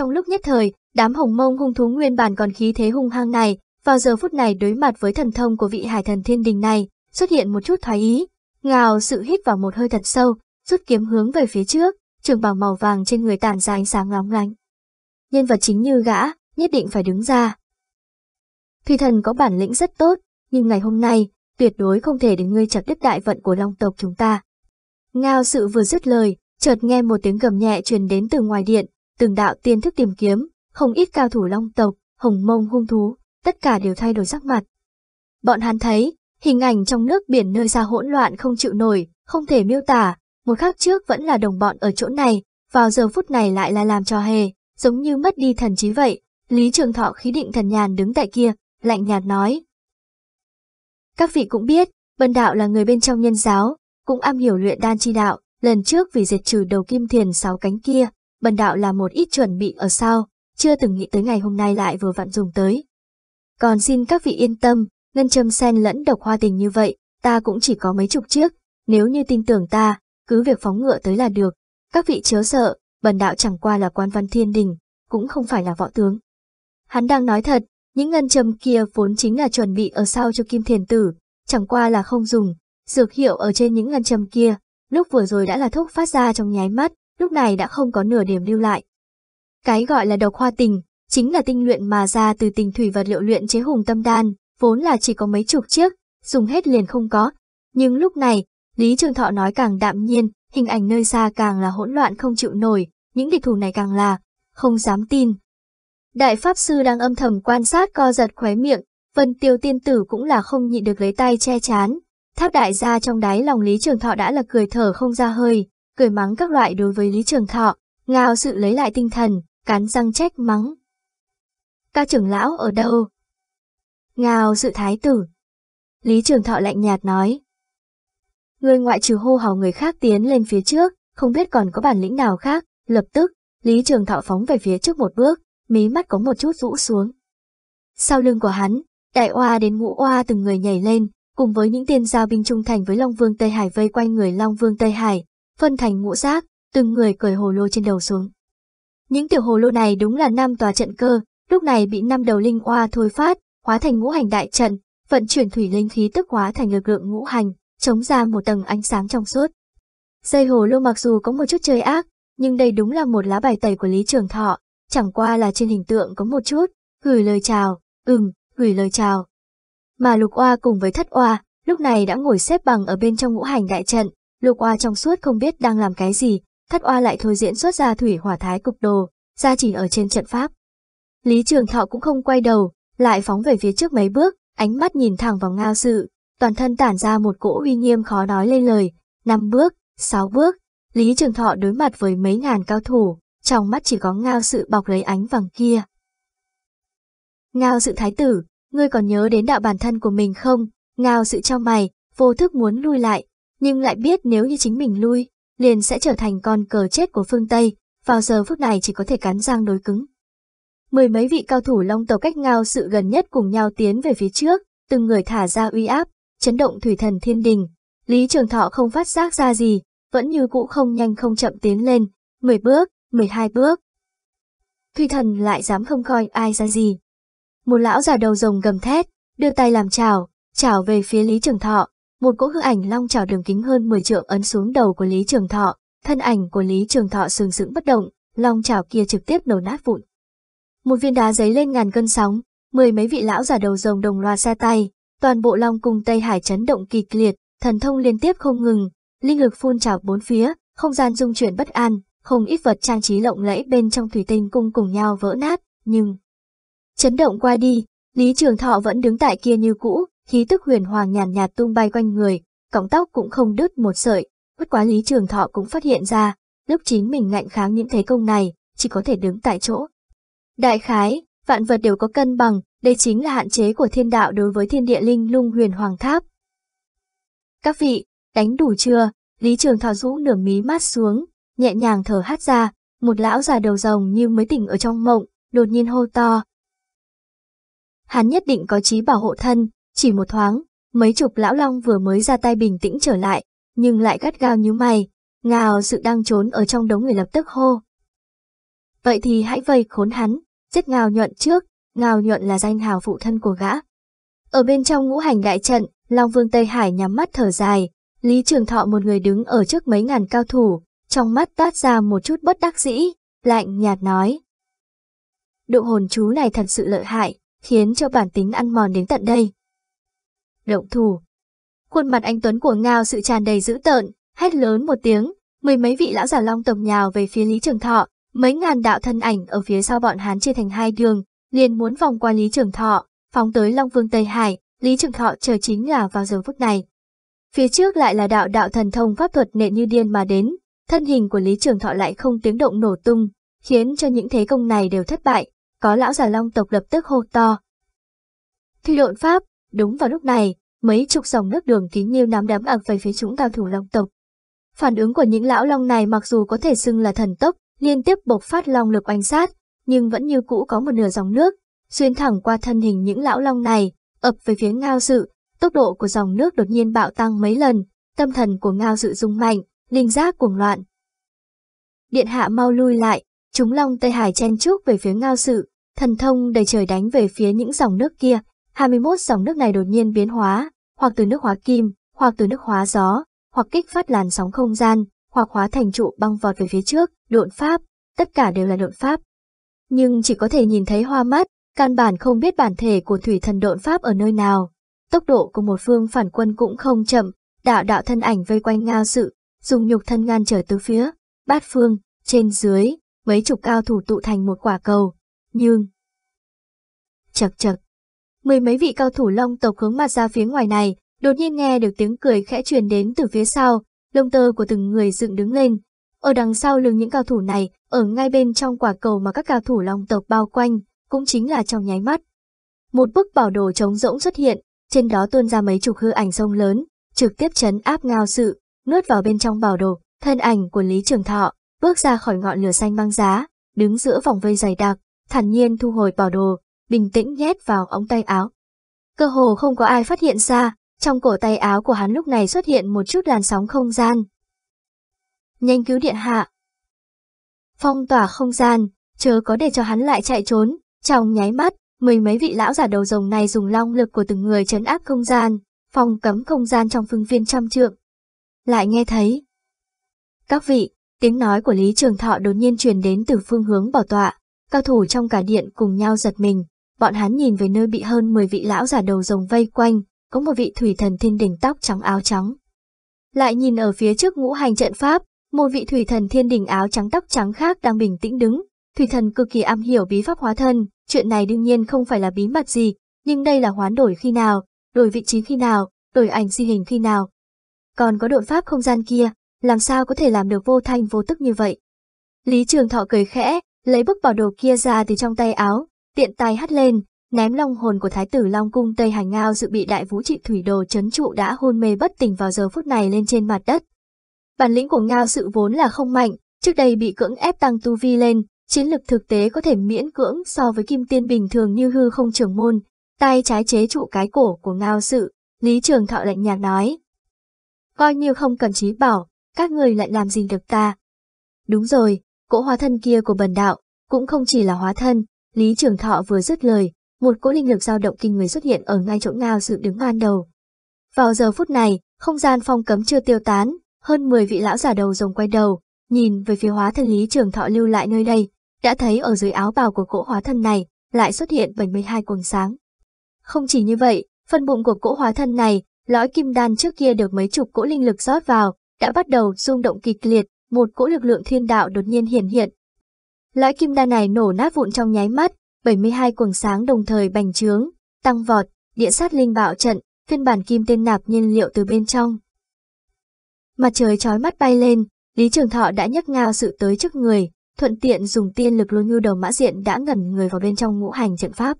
Trong lúc nhất thời, đám hồng mông hung thú nguyên bản còn khí thế hung hăng này, vào giờ phút này đối mặt với thần thông của vị hải thần thiên đình này, xuất hiện một chút thoái ý. Ngào sự hít vào một hơi thật sâu, rút kiếm hướng về phía trước, trường bào màu vàng trên người tản ra ánh sáng ngóng ngánh. Nhân vật chính như gã, nhất định phải đứng ra. Thủy thần có bản lĩnh rất tốt, nhưng ngày hôm nay, tuyệt đối không thể để ngươi chặt đứt đại vận của long tộc chúng ta. Ngao sự vừa dứt lời, chợt nghe một tiếng gầm nhẹ truyền đến từ ngoài điện, từng đạo tiên thức tìm kiếm, không ít cao thủ long tộc, hồng mông hung thú, tất cả đều thay đổi sắc mặt. Bọn hắn thấy, hình ảnh trong nước biển nơi xa hỗn loạn không chịu nổi, không thể miêu tả, một khắc trước vẫn là đồng bọn ở chỗ này, vào giờ phút này lại là làm cho hề, giống như mất đi thần trí vậy. Lý Trường Thọ khí định thần nhàn đứng tại kia, lạnh nhạt nói. Các vị cũng biết, Bần Đạo là người bên trong nhân giáo, cũng am hiểu luyện đan chi đạo, lần trước vì diệt trừ đầu kim thiền sáu cánh kia, bần đạo là một ít chuẩn bị ở sau, chưa từng nghĩ tới ngày hôm nay lại vừa vặn dùng tới. Còn xin các vị yên tâm, ngân châm sen lẫn độc hoa tình như vậy, ta cũng chỉ có mấy chục chiếc, nếu như tin tưởng ta, cứ việc phóng ngựa tới là được. Các vị chớ sợ, bần đạo chẳng qua là quan văn thiên đình, cũng không phải là võ tướng. Hắn đang nói thật, những ngân châm kia vốn chính là chuẩn bị ở sau cho kim thiền tử, chẳng qua là không dùng, dược hiệu ở trên những ngân châm kia, lúc vừa rồi đã là thuốc phát ra trong nháy mắt, lúc này đã không có nửa điểm lưu lại. Cái gọi là độc hoa tình, chính là tinh luyện mà ra từ tình thủy vật liệu luyện chế hùng tâm đan, vốn là chỉ có mấy chục chiếc, dùng hết liền không có. Nhưng lúc này, Lý Trường Thọ nói càng đạm nhiên, hình ảnh nơi xa càng là hỗn loạn không chịu nổi, những địch thủ này càng là, không dám tin. Đại Pháp Sư đang âm thầm quan sát co giật khóe miệng, Vân Tiêu Tiên Tử cũng là không nhịn được lấy tay che chán. Tháp đại gia trong đáy lòng Lý Trường Thọ đã là cười thở không ra hơi, cười mắng các loại đối với Lý Trường Thọ, ngào sự lấy lại tinh thần, cắn răng trách mắng. Ca trưởng lão ở đâu? ngào sự thái tử. Lý Trường Thọ lạnh nhạt nói. Người ngoại trừ hô hào người khác tiến lên phía trước, không biết còn có bản lĩnh nào khác, lập tức, Lý Trường Thọ phóng về phía trước một bước, mí mắt có một chút rũ xuống. Sau lưng của hắn, đại oa đến ngũ oa từng người nhảy lên, cùng với những tiên giao binh trung thành với Long Vương Tây Hải vây quanh người Long Vương Tây Hải, phân thành ngũ giác, từng người cởi hồ lô trên đầu xuống. Những tiểu hồ lô này đúng là năm tòa trận cơ, lúc này bị năm đầu linh oa thôi phát, hóa thành ngũ hành đại trận, vận chuyển thủy linh khí tức hóa thành lực lượng ngũ hành, chống ra một tầng ánh sáng trong suốt. Dây hồ lô mặc dù có một chút chơi ác, nhưng đây đúng là một lá bài tẩy của Lý Trường Thọ, chẳng qua là trên hình tượng có một chút, gửi lời chào, ừm, gửi lời chào. Mà lục oa cùng với thất oa, lúc này đã ngồi xếp bằng ở bên trong ngũ hành đại trận, lục oa trong suốt không biết đang làm cái gì, thất oa lại thôi diễn xuất ra thủy hỏa thái cục đồ, ra chỉ ở trên trận pháp. Lý Trường Thọ cũng không quay đầu, lại phóng về phía trước mấy bước, ánh mắt nhìn thẳng vào ngao sự, toàn thân tản ra một cỗ uy nghiêm khó nói lên lời, năm bước, sáu bước, Lý Trường Thọ đối mặt với mấy ngàn cao thủ, trong mắt chỉ có ngao sự bọc lấy ánh vàng kia. Ngao sự thái tử, ngươi còn nhớ đến đạo bản thân của mình không? Ngao sự trong mày, vô thức muốn lui lại, nhưng lại biết nếu như chính mình lui, liền sẽ trở thành con cờ chết của phương Tây, vào giờ phút này chỉ có thể cắn răng đối cứng. Mười mấy vị cao thủ long tộc cách ngao sự gần nhất cùng nhau tiến về phía trước, từng người thả ra uy áp, chấn động thủy thần thiên đình. Lý Trường Thọ không phát giác ra gì, vẫn như cũ không nhanh không chậm tiến lên, 10 bước, 12 bước. Thủy thần lại dám không coi ai ra gì. Một lão già đầu rồng gầm thét, đưa tay làm chào chào về phía Lý Trường Thọ, một cỗ hư ảnh long trào đường kính hơn 10 trượng ấn xuống đầu của Lý Trường Thọ, thân ảnh của Lý Trường Thọ sừng sững bất động, long trào kia trực tiếp nổ nát vụn. Một viên đá giấy lên ngàn cơn sóng, mười mấy vị lão giả đầu rồng đồng loạt ra tay, toàn bộ long cung Tây Hải chấn động kịch liệt, thần thông liên tiếp không ngừng, linh lực phun trào bốn phía, không gian dung chuyển bất an, không ít vật trang trí lộng lẫy bên trong thủy tinh cung cùng nhau vỡ nát, nhưng... Chấn động qua đi, Lý Trường Thọ vẫn đứng tại kia như cũ, khí tức huyền hoàng nhàn nhạt, nhạt tung bay quanh người, cọng tóc cũng không đứt một sợi, bất quá Lý Trường Thọ cũng phát hiện ra, lúc chính mình ngạnh kháng những thế công này, chỉ có thể đứng tại chỗ. Đại khái, vạn vật đều có cân bằng, đây chính là hạn chế của thiên đạo đối với thiên địa linh lung huyền hoàng tháp. Các vị, đánh đủ chưa? Lý Trường Thọ rũ nửa mí mắt xuống, nhẹ nhàng thở hát ra, một lão già đầu rồng như mới tỉnh ở trong mộng, đột nhiên hô to. Hắn nhất định có trí bảo hộ thân, chỉ một thoáng, mấy chục lão long vừa mới ra tay bình tĩnh trở lại, nhưng lại gắt gao như mày, ngào sự đang trốn ở trong đống người lập tức hô. Vậy thì hãy vây khốn hắn, giết ngào nhuận trước, ngào nhuận là danh hào phụ thân của gã. Ở bên trong ngũ hành đại trận, Long Vương Tây Hải nhắm mắt thở dài, Lý Trường Thọ một người đứng ở trước mấy ngàn cao thủ, trong mắt toát ra một chút bất đắc dĩ, lạnh nhạt nói. Độ hồn chú này thật sự lợi hại, khiến cho bản tính ăn mòn đến tận đây động thủ. Khuôn mặt anh Tuấn của Ngao sự tràn đầy dữ tợn, hét lớn một tiếng, mười mấy vị lão giả long tổng nhào về phía Lý Trường Thọ, mấy ngàn đạo thân ảnh ở phía sau bọn hắn chia thành hai đường, liền muốn vòng qua Lý Trường Thọ, phóng tới Long Vương Tây Hải, Lý Trường Thọ chờ chính là vào giờ phút này. Phía trước lại là đạo đạo thần thông pháp thuật nện như điên mà đến, thân hình của Lý Trường Thọ lại không tiếng động nổ tung, khiến cho những thế công này đều thất bại, có lão già long tộc lập tức hô to. Thi độn pháp, đúng vào lúc này, mấy chục dòng nước đường kính như nám đám ập về phía chúng cao thủ long tộc. Phản ứng của những lão long này mặc dù có thể xưng là thần tốc, liên tiếp bộc phát long lực oanh sát, nhưng vẫn như cũ có một nửa dòng nước, xuyên thẳng qua thân hình những lão long này, ập về phía ngao sự tốc độ của dòng nước đột nhiên bạo tăng mấy lần, tâm thần của ngao sự rung mạnh, linh giác cuồng loạn. Điện hạ mau lui lại, chúng long Tây Hải chen trúc về phía ngao sự, thần thông đầy trời đánh về phía những dòng nước kia, 21 dòng nước này đột nhiên biến hóa, hoặc từ nước hóa kim, hoặc từ nước hóa gió, hoặc kích phát làn sóng không gian, hoặc hóa thành trụ băng vọt về phía trước, độn pháp, tất cả đều là độn pháp. Nhưng chỉ có thể nhìn thấy hoa mắt, căn bản không biết bản thể của thủy thần độn pháp ở nơi nào. Tốc độ của một phương phản quân cũng không chậm, đạo đạo thân ảnh vây quanh ngao sự, dùng nhục thân ngăn trở tứ phía, bát phương, trên dưới, mấy chục cao thủ tụ thành một quả cầu. Nhưng... Chật chật, mười mấy vị cao thủ long tộc hướng mặt ra phía ngoài này, đột nhiên nghe được tiếng cười khẽ truyền đến từ phía sau, lông tơ của từng người dựng đứng lên. Ở đằng sau lưng những cao thủ này, ở ngay bên trong quả cầu mà các cao thủ long tộc bao quanh, cũng chính là trong nháy mắt. Một bức bảo đồ trống rỗng xuất hiện, trên đó tuôn ra mấy chục hư ảnh sông lớn, trực tiếp chấn áp ngao sự, nuốt vào bên trong bảo đồ, thân ảnh của Lý Trường Thọ, bước ra khỏi ngọn lửa xanh băng giá, đứng giữa vòng vây dày đặc, thản nhiên thu hồi bảo đồ, bình tĩnh nhét vào ống tay áo. Cơ hồ không có ai phát hiện ra, trong cổ tay áo của hắn lúc này xuất hiện một chút làn sóng không gian. Nhanh cứu điện hạ. Phong tỏa không gian, chớ có để cho hắn lại chạy trốn, trong nháy mắt, mười mấy vị lão giả đầu rồng này dùng long lực của từng người chấn áp không gian, phong cấm không gian trong phương viên trăm trượng. Lại nghe thấy. Các vị, tiếng nói của Lý Trường Thọ đột nhiên truyền đến từ phương hướng bảo tọa, cao thủ trong cả điện cùng nhau giật mình, bọn hắn nhìn về nơi bị hơn 10 vị lão giả đầu rồng vây quanh, có một vị thủy thần thiên đỉnh tóc trắng áo trắng. Lại nhìn ở phía trước ngũ hành trận pháp, một vị thủy thần thiên đỉnh áo trắng tóc trắng khác đang bình tĩnh đứng, thủy thần cực kỳ am hiểu bí pháp hóa thân, chuyện này đương nhiên không phải là bí mật gì, nhưng đây là hoán đổi khi nào, đổi vị trí khi nào, đổi ảnh di hình khi nào. Còn có đội pháp không gian kia, làm sao có thể làm được vô thanh vô tức như vậy? Lý Trường Thọ cười khẽ, lấy bức bảo đồ kia ra từ trong tay áo, tiện tài hắt lên, ném long hồn của thái tử Long Cung Tây Hành Ngao dự bị đại vũ trị thủy đồ chấn trụ đã hôn mê bất tỉnh vào giờ phút này lên trên mặt đất. Bản lĩnh của Ngao sự vốn là không mạnh, trước đây bị cưỡng ép tăng tu vi lên, chiến lực thực tế có thể miễn cưỡng so với kim tiên bình thường như hư không trưởng môn, tay trái chế trụ cái cổ của Ngao sự, Lý Trường Thọ lạnh nhạt nói. Coi như không cần trí bảo, các người lại làm gì được ta. Đúng rồi, cỗ hóa thân kia của bần đạo, cũng không chỉ là hóa thân, Lý Trường Thọ vừa dứt lời, một cỗ linh lực dao động kinh người xuất hiện ở ngay chỗ ngao dự đứng ban đầu. Vào giờ phút này, không gian phong cấm chưa tiêu tán, hơn 10 vị lão giả đầu rồng quay đầu, nhìn về phía hóa thân Lý Trường Thọ lưu lại nơi đây, đã thấy ở dưới áo bào của cỗ hóa thân này lại xuất hiện 72 quầng sáng. Không chỉ như vậy, phần bụng của cỗ hóa thân này, lõi kim đan trước kia được mấy chục cỗ linh lực rót vào, đã bắt đầu rung động kịch liệt, một cỗ lực lượng thiên đạo đột nhiên hiển hiện, Lõi kim đa này nổ nát vụn trong nháy mắt, 72 quầng sáng đồng thời bành trướng, tăng vọt, địa sát linh bạo trận, phiên bản kim tên nạp nhiên liệu từ bên trong. Mặt trời chói mắt bay lên, Lý Trường Thọ đã nhấc ngao sự tới trước người, thuận tiện dùng tiên lực lôi nhu đầu mã diện đã ngẩn người vào bên trong ngũ hành trận pháp.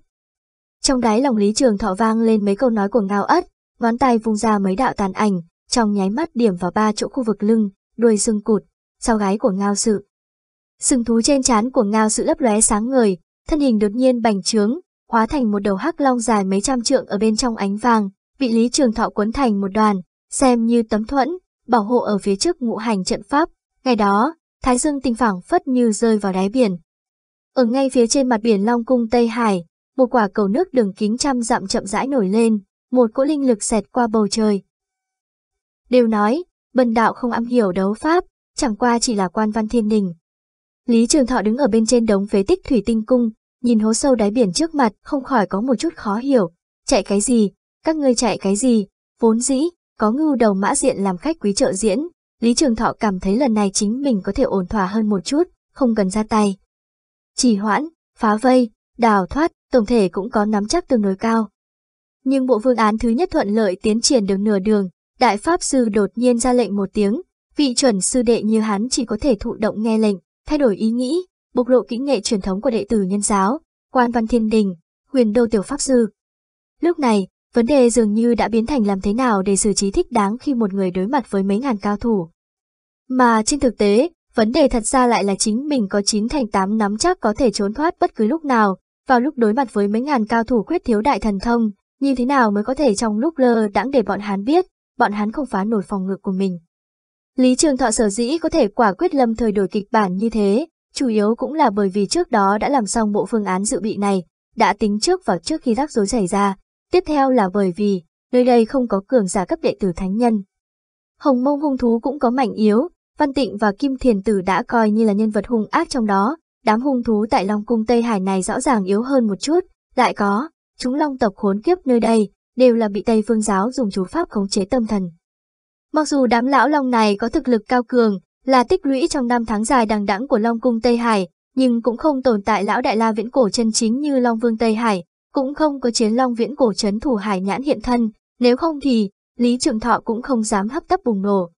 Trong đáy lòng Lý Trường Thọ vang lên mấy câu nói của ngao ất, ngón tay vung ra mấy đạo tàn ảnh, trong nháy mắt điểm vào ba chỗ khu vực lưng, đuôi xương cụt, sau gái của ngao sự. Sừng thú trên trán của Ngao sự lấp lóe sáng ngời, thân hình đột nhiên bành trướng, hóa thành một đầu hắc long dài mấy trăm trượng ở bên trong ánh vàng, bị Lý Trường Thọ cuốn thành một đoàn, xem như tấm thuẫn, bảo hộ ở phía trước ngũ hành trận pháp. Ngày đó, Thái Dương tinh phẳng phất như rơi vào đáy biển. Ở ngay phía trên mặt biển Long Cung Tây Hải, một quả cầu nước đường kính trăm dặm chậm rãi nổi lên, một cỗ linh lực xẹt qua bầu trời. Đều nói, bần đạo không am hiểu đấu pháp, chẳng qua chỉ là quan văn thiên đình, Lý Trường Thọ đứng ở bên trên đống phế tích thủy tinh cung, nhìn hố sâu đáy biển trước mặt không khỏi có một chút khó hiểu. Chạy cái gì? Các ngươi chạy cái gì? Vốn dĩ, có ngưu đầu mã diện làm khách quý trợ diễn. Lý Trường Thọ cảm thấy lần này chính mình có thể ổn thỏa hơn một chút, không cần ra tay. Chỉ hoãn, phá vây, đào thoát, tổng thể cũng có nắm chắc tương đối cao. Nhưng bộ phương án thứ nhất thuận lợi tiến triển được nửa đường, Đại Pháp Sư đột nhiên ra lệnh một tiếng, vị chuẩn sư đệ như hắn chỉ có thể thụ động nghe lệnh, thay đổi ý nghĩ, bộc lộ kỹ nghệ truyền thống của đệ tử nhân giáo, quan văn thiên đình, huyền đô tiểu pháp sư. Lúc này, vấn đề dường như đã biến thành làm thế nào để xử trí thích đáng khi một người đối mặt với mấy ngàn cao thủ. Mà trên thực tế, vấn đề thật ra lại là chính mình có 9 thành 8 nắm chắc có thể trốn thoát bất cứ lúc nào, vào lúc đối mặt với mấy ngàn cao thủ quyết thiếu đại thần thông, như thế nào mới có thể trong lúc lơ đãng để bọn hắn biết, bọn hắn không phá nổi phòng ngự của mình. Lý Trường Thọ sở dĩ có thể quả quyết lâm thời đổi kịch bản như thế, chủ yếu cũng là bởi vì trước đó đã làm xong bộ phương án dự bị này, đã tính trước và trước khi rắc rối xảy ra. Tiếp theo là bởi vì, nơi đây không có cường giả cấp đệ tử thánh nhân. Hồng mông hung thú cũng có mạnh yếu, Văn Tịnh và Kim Thiền Tử đã coi như là nhân vật hung ác trong đó, đám hung thú tại Long Cung Tây Hải này rõ ràng yếu hơn một chút, lại có, chúng long tộc khốn kiếp nơi đây, đều là bị Tây Phương Giáo dùng chú pháp khống chế tâm thần. Mặc dù đám lão long này có thực lực cao cường, là tích lũy trong năm tháng dài đằng đẵng của Long Cung Tây Hải, nhưng cũng không tồn tại lão đại la viễn cổ chân chính như Long Vương Tây Hải, cũng không có chiến long viễn cổ chấn thủ hải nhãn hiện thân, nếu không thì Lý Trường Thọ cũng không dám hấp tấp bùng nổ.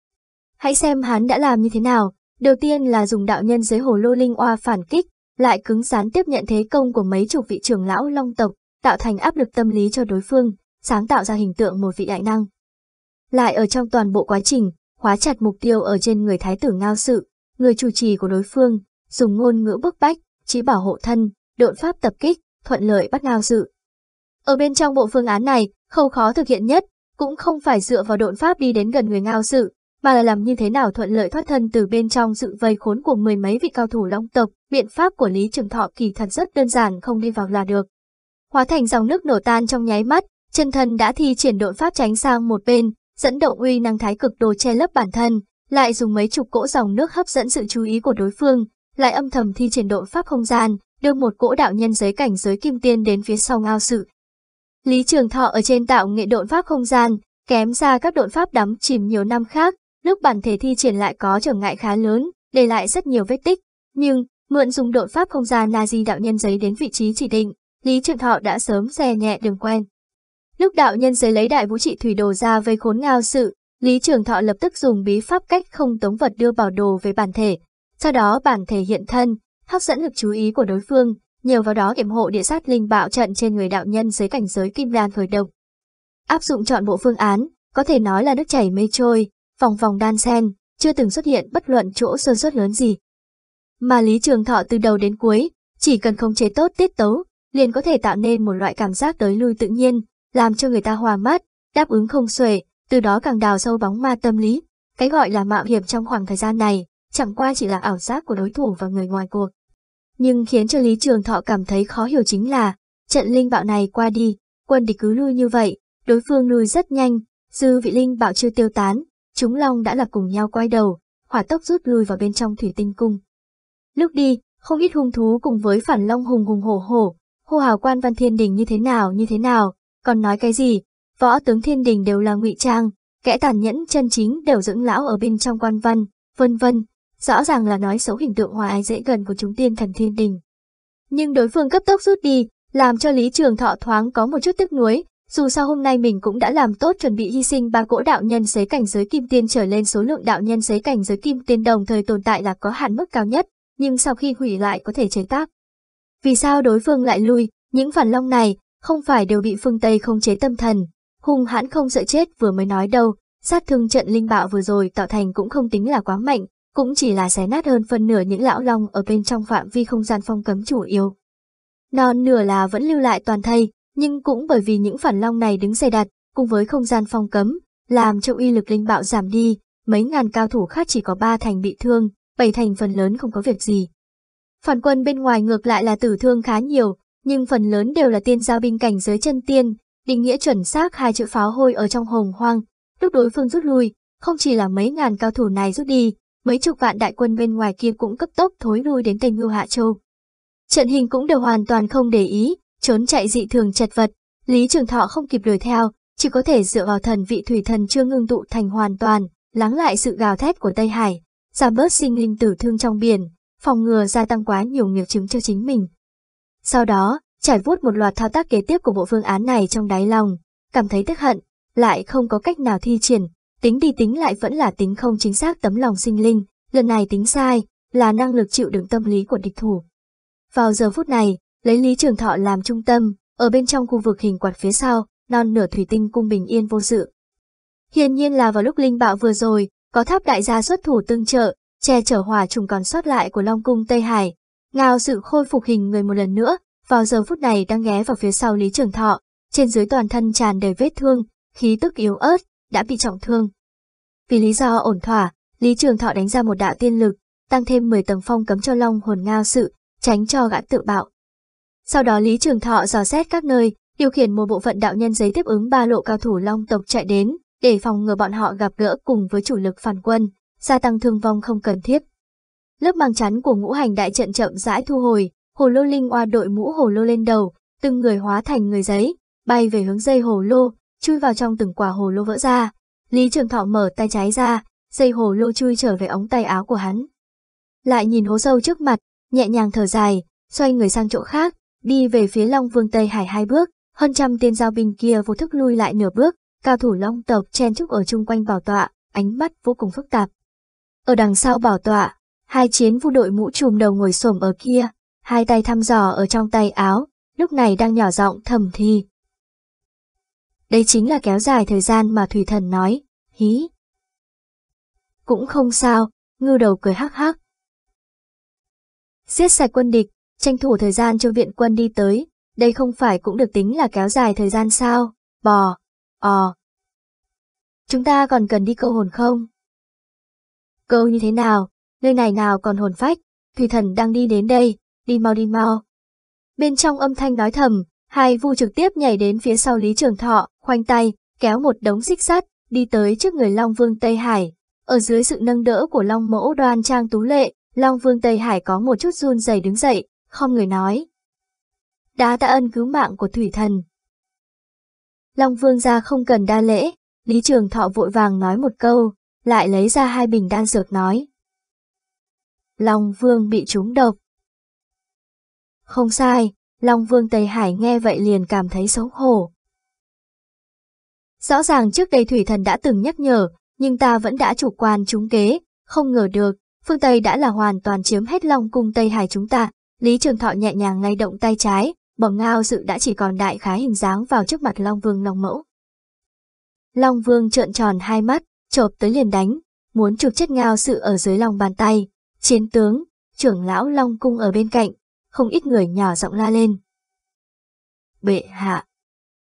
Hãy xem hắn đã làm như thế nào, đầu tiên là dùng đạo nhân dưới hồ lô linh oa phản kích, lại cứng rắn tiếp nhận thế công của mấy chục vị trưởng lão long tộc, tạo thành áp lực tâm lý cho đối phương, sáng tạo ra hình tượng một vị đại năng lại ở trong toàn bộ quá trình, khóa chặt mục tiêu ở trên người thái tử ngao sự, người chủ trì của đối phương, dùng ngôn ngữ bức bách, chỉ bảo hộ thân, độn pháp tập kích, thuận lợi bắt ngao sự. Ở bên trong bộ phương án này, khâu khó thực hiện nhất, cũng không phải dựa vào độn pháp đi đến gần người ngao sự, mà là làm như thế nào thuận lợi thoát thân từ bên trong sự vây khốn của mười mấy vị cao thủ long tộc, biện pháp của Lý Trường Thọ kỳ thật rất đơn giản không đi vào là được. Hóa thành dòng nước nổ tan trong nháy mắt, chân thân đã thi triển độn pháp tránh sang một bên, dẫn động uy năng thái cực đồ che lấp bản thân, lại dùng mấy chục cỗ dòng nước hấp dẫn sự chú ý của đối phương, lại âm thầm thi triển đội pháp không gian, đưa một cỗ đạo nhân giới cảnh giới kim tiên đến phía sau ngao sự. Lý Trường Thọ ở trên tạo nghệ độn pháp không gian, kém ra các độn pháp đắm chìm nhiều năm khác, lúc bản thể thi triển lại có trở ngại khá lớn, để lại rất nhiều vết tích, nhưng mượn dùng độn pháp không gian Nazi đạo nhân giấy đến vị trí chỉ định, Lý Trường Thọ đã sớm dè nhẹ đường quen. Lúc đạo nhân giới lấy đại vũ trị thủy đồ ra vây khốn ngao sự, Lý Trường Thọ lập tức dùng bí pháp cách không tống vật đưa bảo đồ về bản thể, sau đó bản thể hiện thân, hấp dẫn lực chú ý của đối phương, nhiều vào đó kiểm hộ địa sát linh bạo trận trên người đạo nhân giới cảnh giới kim đan khởi động. Áp dụng chọn bộ phương án, có thể nói là nước chảy mây trôi, vòng vòng đan sen, chưa từng xuất hiện bất luận chỗ sơ suất lớn gì. Mà Lý Trường Thọ từ đầu đến cuối, chỉ cần khống chế tốt tiết tấu, liền có thể tạo nên một loại cảm giác tới lui tự nhiên, làm cho người ta hòa mắt, đáp ứng không xuể, từ đó càng đào sâu bóng ma tâm lý. Cái gọi là mạo hiểm trong khoảng thời gian này, chẳng qua chỉ là ảo giác của đối thủ và người ngoài cuộc. Nhưng khiến cho Lý Trường Thọ cảm thấy khó hiểu chính là, trận linh bạo này qua đi, quân địch cứ lui như vậy, đối phương lui rất nhanh, dư vị linh bạo chưa tiêu tán, chúng long đã lập cùng nhau quay đầu, hỏa tốc rút lui vào bên trong thủy tinh cung. Lúc đi, không ít hung thú cùng với phản long hùng hùng hổ hổ, hô hào quan văn thiên đình như thế nào như thế nào, còn nói cái gì, võ tướng thiên đình đều là ngụy trang, kẻ tàn nhẫn chân chính đều dưỡng lão ở bên trong quan văn, vân vân, rõ ràng là nói xấu hình tượng hòa ái dễ gần của chúng tiên thần thiên đình. Nhưng đối phương cấp tốc rút đi, làm cho Lý Trường Thọ thoáng có một chút tức nuối, dù sao hôm nay mình cũng đã làm tốt chuẩn bị hy sinh ba cỗ đạo nhân xế cảnh giới kim tiên trở lên số lượng đạo nhân xế cảnh giới kim tiên đồng thời tồn tại là có hạn mức cao nhất, nhưng sau khi hủy lại có thể chế tác. Vì sao đối phương lại lui, những phản long này, không phải đều bị phương Tây không chế tâm thần, hung hãn không sợ chết vừa mới nói đâu, sát thương trận linh bạo vừa rồi tạo thành cũng không tính là quá mạnh, cũng chỉ là xé nát hơn phân nửa những lão long ở bên trong phạm vi không gian phong cấm chủ yếu. Non nửa là vẫn lưu lại toàn thây, nhưng cũng bởi vì những phản long này đứng dày đặt, cùng với không gian phong cấm, làm cho uy lực linh bạo giảm đi, mấy ngàn cao thủ khác chỉ có ba thành bị thương, bảy thành phần lớn không có việc gì. Phản quân bên ngoài ngược lại là tử thương khá nhiều, nhưng phần lớn đều là tiên giao binh cảnh giới chân tiên, định nghĩa chuẩn xác hai chữ pháo hôi ở trong hồng hoang. Lúc đối phương rút lui, không chỉ là mấy ngàn cao thủ này rút đi, mấy chục vạn đại quân bên ngoài kia cũng cấp tốc thối lui đến Tây Ngưu Hạ Châu. Trận hình cũng đều hoàn toàn không để ý, trốn chạy dị thường chật vật, Lý Trường Thọ không kịp đuổi theo, chỉ có thể dựa vào thần vị thủy thần chưa ngưng tụ thành hoàn toàn, lắng lại sự gào thét của Tây Hải, giảm bớt sinh linh tử thương trong biển, phòng ngừa gia tăng quá nhiều nghiệp chứng cho chính mình. Sau đó, trải vuốt một loạt thao tác kế tiếp của bộ phương án này trong đáy lòng, cảm thấy tức hận, lại không có cách nào thi triển, tính đi tính lại vẫn là tính không chính xác tấm lòng sinh linh, lần này tính sai, là năng lực chịu đựng tâm lý của địch thủ. Vào giờ phút này, lấy Lý Trường Thọ làm trung tâm, ở bên trong khu vực hình quạt phía sau, non nửa thủy tinh cung bình yên vô sự. Hiển nhiên là vào lúc linh bạo vừa rồi, có tháp đại gia xuất thủ tương trợ, che chở hòa trùng còn sót lại của Long Cung Tây Hải, Ngao sự khôi phục hình người một lần nữa, vào giờ phút này đang ghé vào phía sau Lý Trường Thọ, trên dưới toàn thân tràn đầy vết thương, khí tức yếu ớt, đã bị trọng thương. Vì lý do ổn thỏa, Lý Trường Thọ đánh ra một đạo tiên lực, tăng thêm 10 tầng phong cấm cho long hồn ngao sự, tránh cho gã tự bạo. Sau đó Lý Trường Thọ dò xét các nơi, điều khiển một bộ phận đạo nhân giấy tiếp ứng ba lộ cao thủ long tộc chạy đến, để phòng ngừa bọn họ gặp gỡ cùng với chủ lực phản quân, gia tăng thương vong không cần thiết. Lớp màng chắn của ngũ hành đại trận chậm rãi thu hồi, hồ lô linh oa đội mũ hồ lô lên đầu, từng người hóa thành người giấy, bay về hướng dây hồ lô, chui vào trong từng quả hồ lô vỡ ra. Lý Trường Thọ mở tay trái ra, dây hồ lô chui trở về ống tay áo của hắn. Lại nhìn hố sâu trước mặt, nhẹ nhàng thở dài, xoay người sang chỗ khác, đi về phía Long Vương Tây Hải hai bước, hơn trăm tên giao binh kia vô thức lui lại nửa bước, cao thủ Long tộc chen chúc ở chung quanh bảo tọa, ánh mắt vô cùng phức tạp. Ở đằng sau bảo tọa, Hai chiến vu đội mũ trùm đầu ngồi xổm ở kia, hai tay thăm dò ở trong tay áo, lúc này đang nhỏ giọng thầm thì. Đây chính là kéo dài thời gian mà thủy thần nói, hí. Cũng không sao, ngư đầu cười hắc hắc. Giết sạch quân địch, tranh thủ thời gian cho viện quân đi tới, đây không phải cũng được tính là kéo dài thời gian sao, bò, ò. Chúng ta còn cần đi câu hồn không? Câu như thế nào, nơi này nào còn hồn phách, thủy thần đang đi đến đây, đi mau đi mau. Bên trong âm thanh nói thầm, hai vu trực tiếp nhảy đến phía sau Lý Trường Thọ, khoanh tay, kéo một đống xích sắt, đi tới trước người Long Vương Tây Hải. Ở dưới sự nâng đỡ của Long Mẫu đoan trang tú lệ, Long Vương Tây Hải có một chút run rẩy đứng dậy, không người nói. Đã tạ ân cứu mạng của thủy thần. Long Vương ra không cần đa lễ, Lý Trường Thọ vội vàng nói một câu, lại lấy ra hai bình đan dược nói. Long Vương bị trúng độc. Không sai, Long Vương Tây Hải nghe vậy liền cảm thấy xấu hổ. Rõ ràng trước đây Thủy Thần đã từng nhắc nhở, nhưng ta vẫn đã chủ quan trúng kế, không ngờ được, phương Tây đã là hoàn toàn chiếm hết Long Cung Tây Hải chúng ta. Lý Trường Thọ nhẹ nhàng lay động tay trái, bẩm ngao sự đã chỉ còn đại khái hình dáng vào trước mặt Long Vương Long Mẫu. Long Vương trợn tròn hai mắt, chộp tới liền đánh, muốn chụp chết ngao sự ở dưới lòng bàn tay, Chiến tướng, trưởng lão Long Cung ở bên cạnh, không ít người nhỏ giọng la lên. Bệ hạ.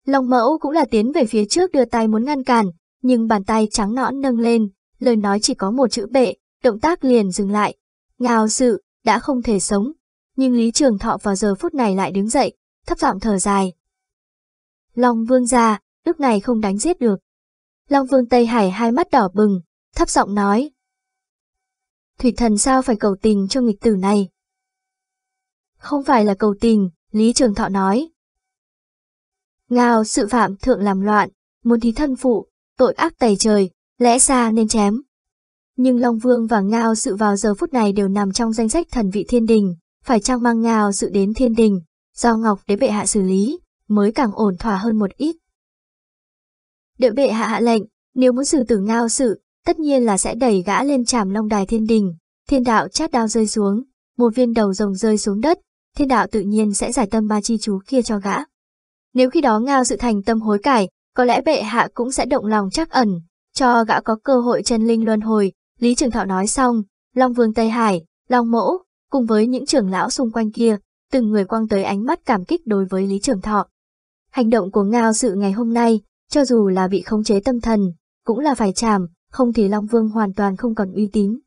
Long mẫu cũng là tiến về phía trước đưa tay muốn ngăn cản, nhưng bàn tay trắng nõn nâng lên, lời nói chỉ có một chữ bệ, động tác liền dừng lại. ngào sự, đã không thể sống, nhưng Lý Trường Thọ vào giờ phút này lại đứng dậy, thấp giọng thở dài. Long vương ra, lúc này không đánh giết được. Long vương Tây Hải hai mắt đỏ bừng, thấp giọng nói, Thủy thần sao phải cầu tình cho nghịch tử này? Không phải là cầu tình, Lý Trường Thọ nói. Ngao sự phạm thượng làm loạn, muốn thí thân phụ, tội ác tày trời, lẽ ra nên chém. Nhưng Long Vương và Ngao sự vào giờ phút này đều nằm trong danh sách thần vị thiên đình, phải trang mang Ngao sự đến thiên đình, do Ngọc đế bệ hạ xử lý, mới càng ổn thỏa hơn một ít. Đợi bệ hạ hạ lệnh, nếu muốn xử tử Ngao sự, tất nhiên là sẽ đẩy gã lên trảm long đài thiên đình, thiên đạo chát đao rơi xuống, một viên đầu rồng rơi xuống đất, thiên đạo tự nhiên sẽ giải tâm ba chi chú kia cho gã. Nếu khi đó ngao sự thành tâm hối cải, có lẽ bệ hạ cũng sẽ động lòng chắc ẩn, cho gã có cơ hội chân linh luân hồi, Lý Trường Thọ nói xong, Long Vương Tây Hải, Long mẫu cùng với những trưởng lão xung quanh kia, từng người quăng tới ánh mắt cảm kích đối với Lý Trường Thọ. Hành động của Ngao sự ngày hôm nay, cho dù là bị khống chế tâm thần, cũng là phải chảm, không thì Long Vương hoàn toàn không còn uy tín.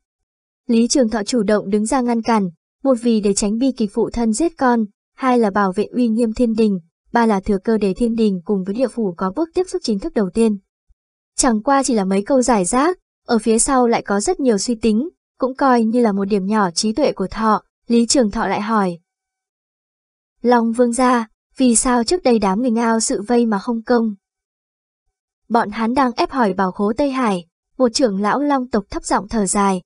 Lý Trường Thọ chủ động đứng ra ngăn cản, một vì để tránh bi kịch phụ thân giết con, hai là bảo vệ uy nghiêm thiên đình, ba là thừa cơ để thiên đình cùng với địa phủ có bước tiếp xúc chính thức đầu tiên. Chẳng qua chỉ là mấy câu giải rác, ở phía sau lại có rất nhiều suy tính, cũng coi như là một điểm nhỏ trí tuệ của thọ, Lý Trường Thọ lại hỏi. Long Vương gia, vì sao trước đây đám người ngao sự vây mà không công? Bọn hắn đang ép hỏi bảo khố Tây Hải, một trưởng lão long tộc thấp giọng thở dài.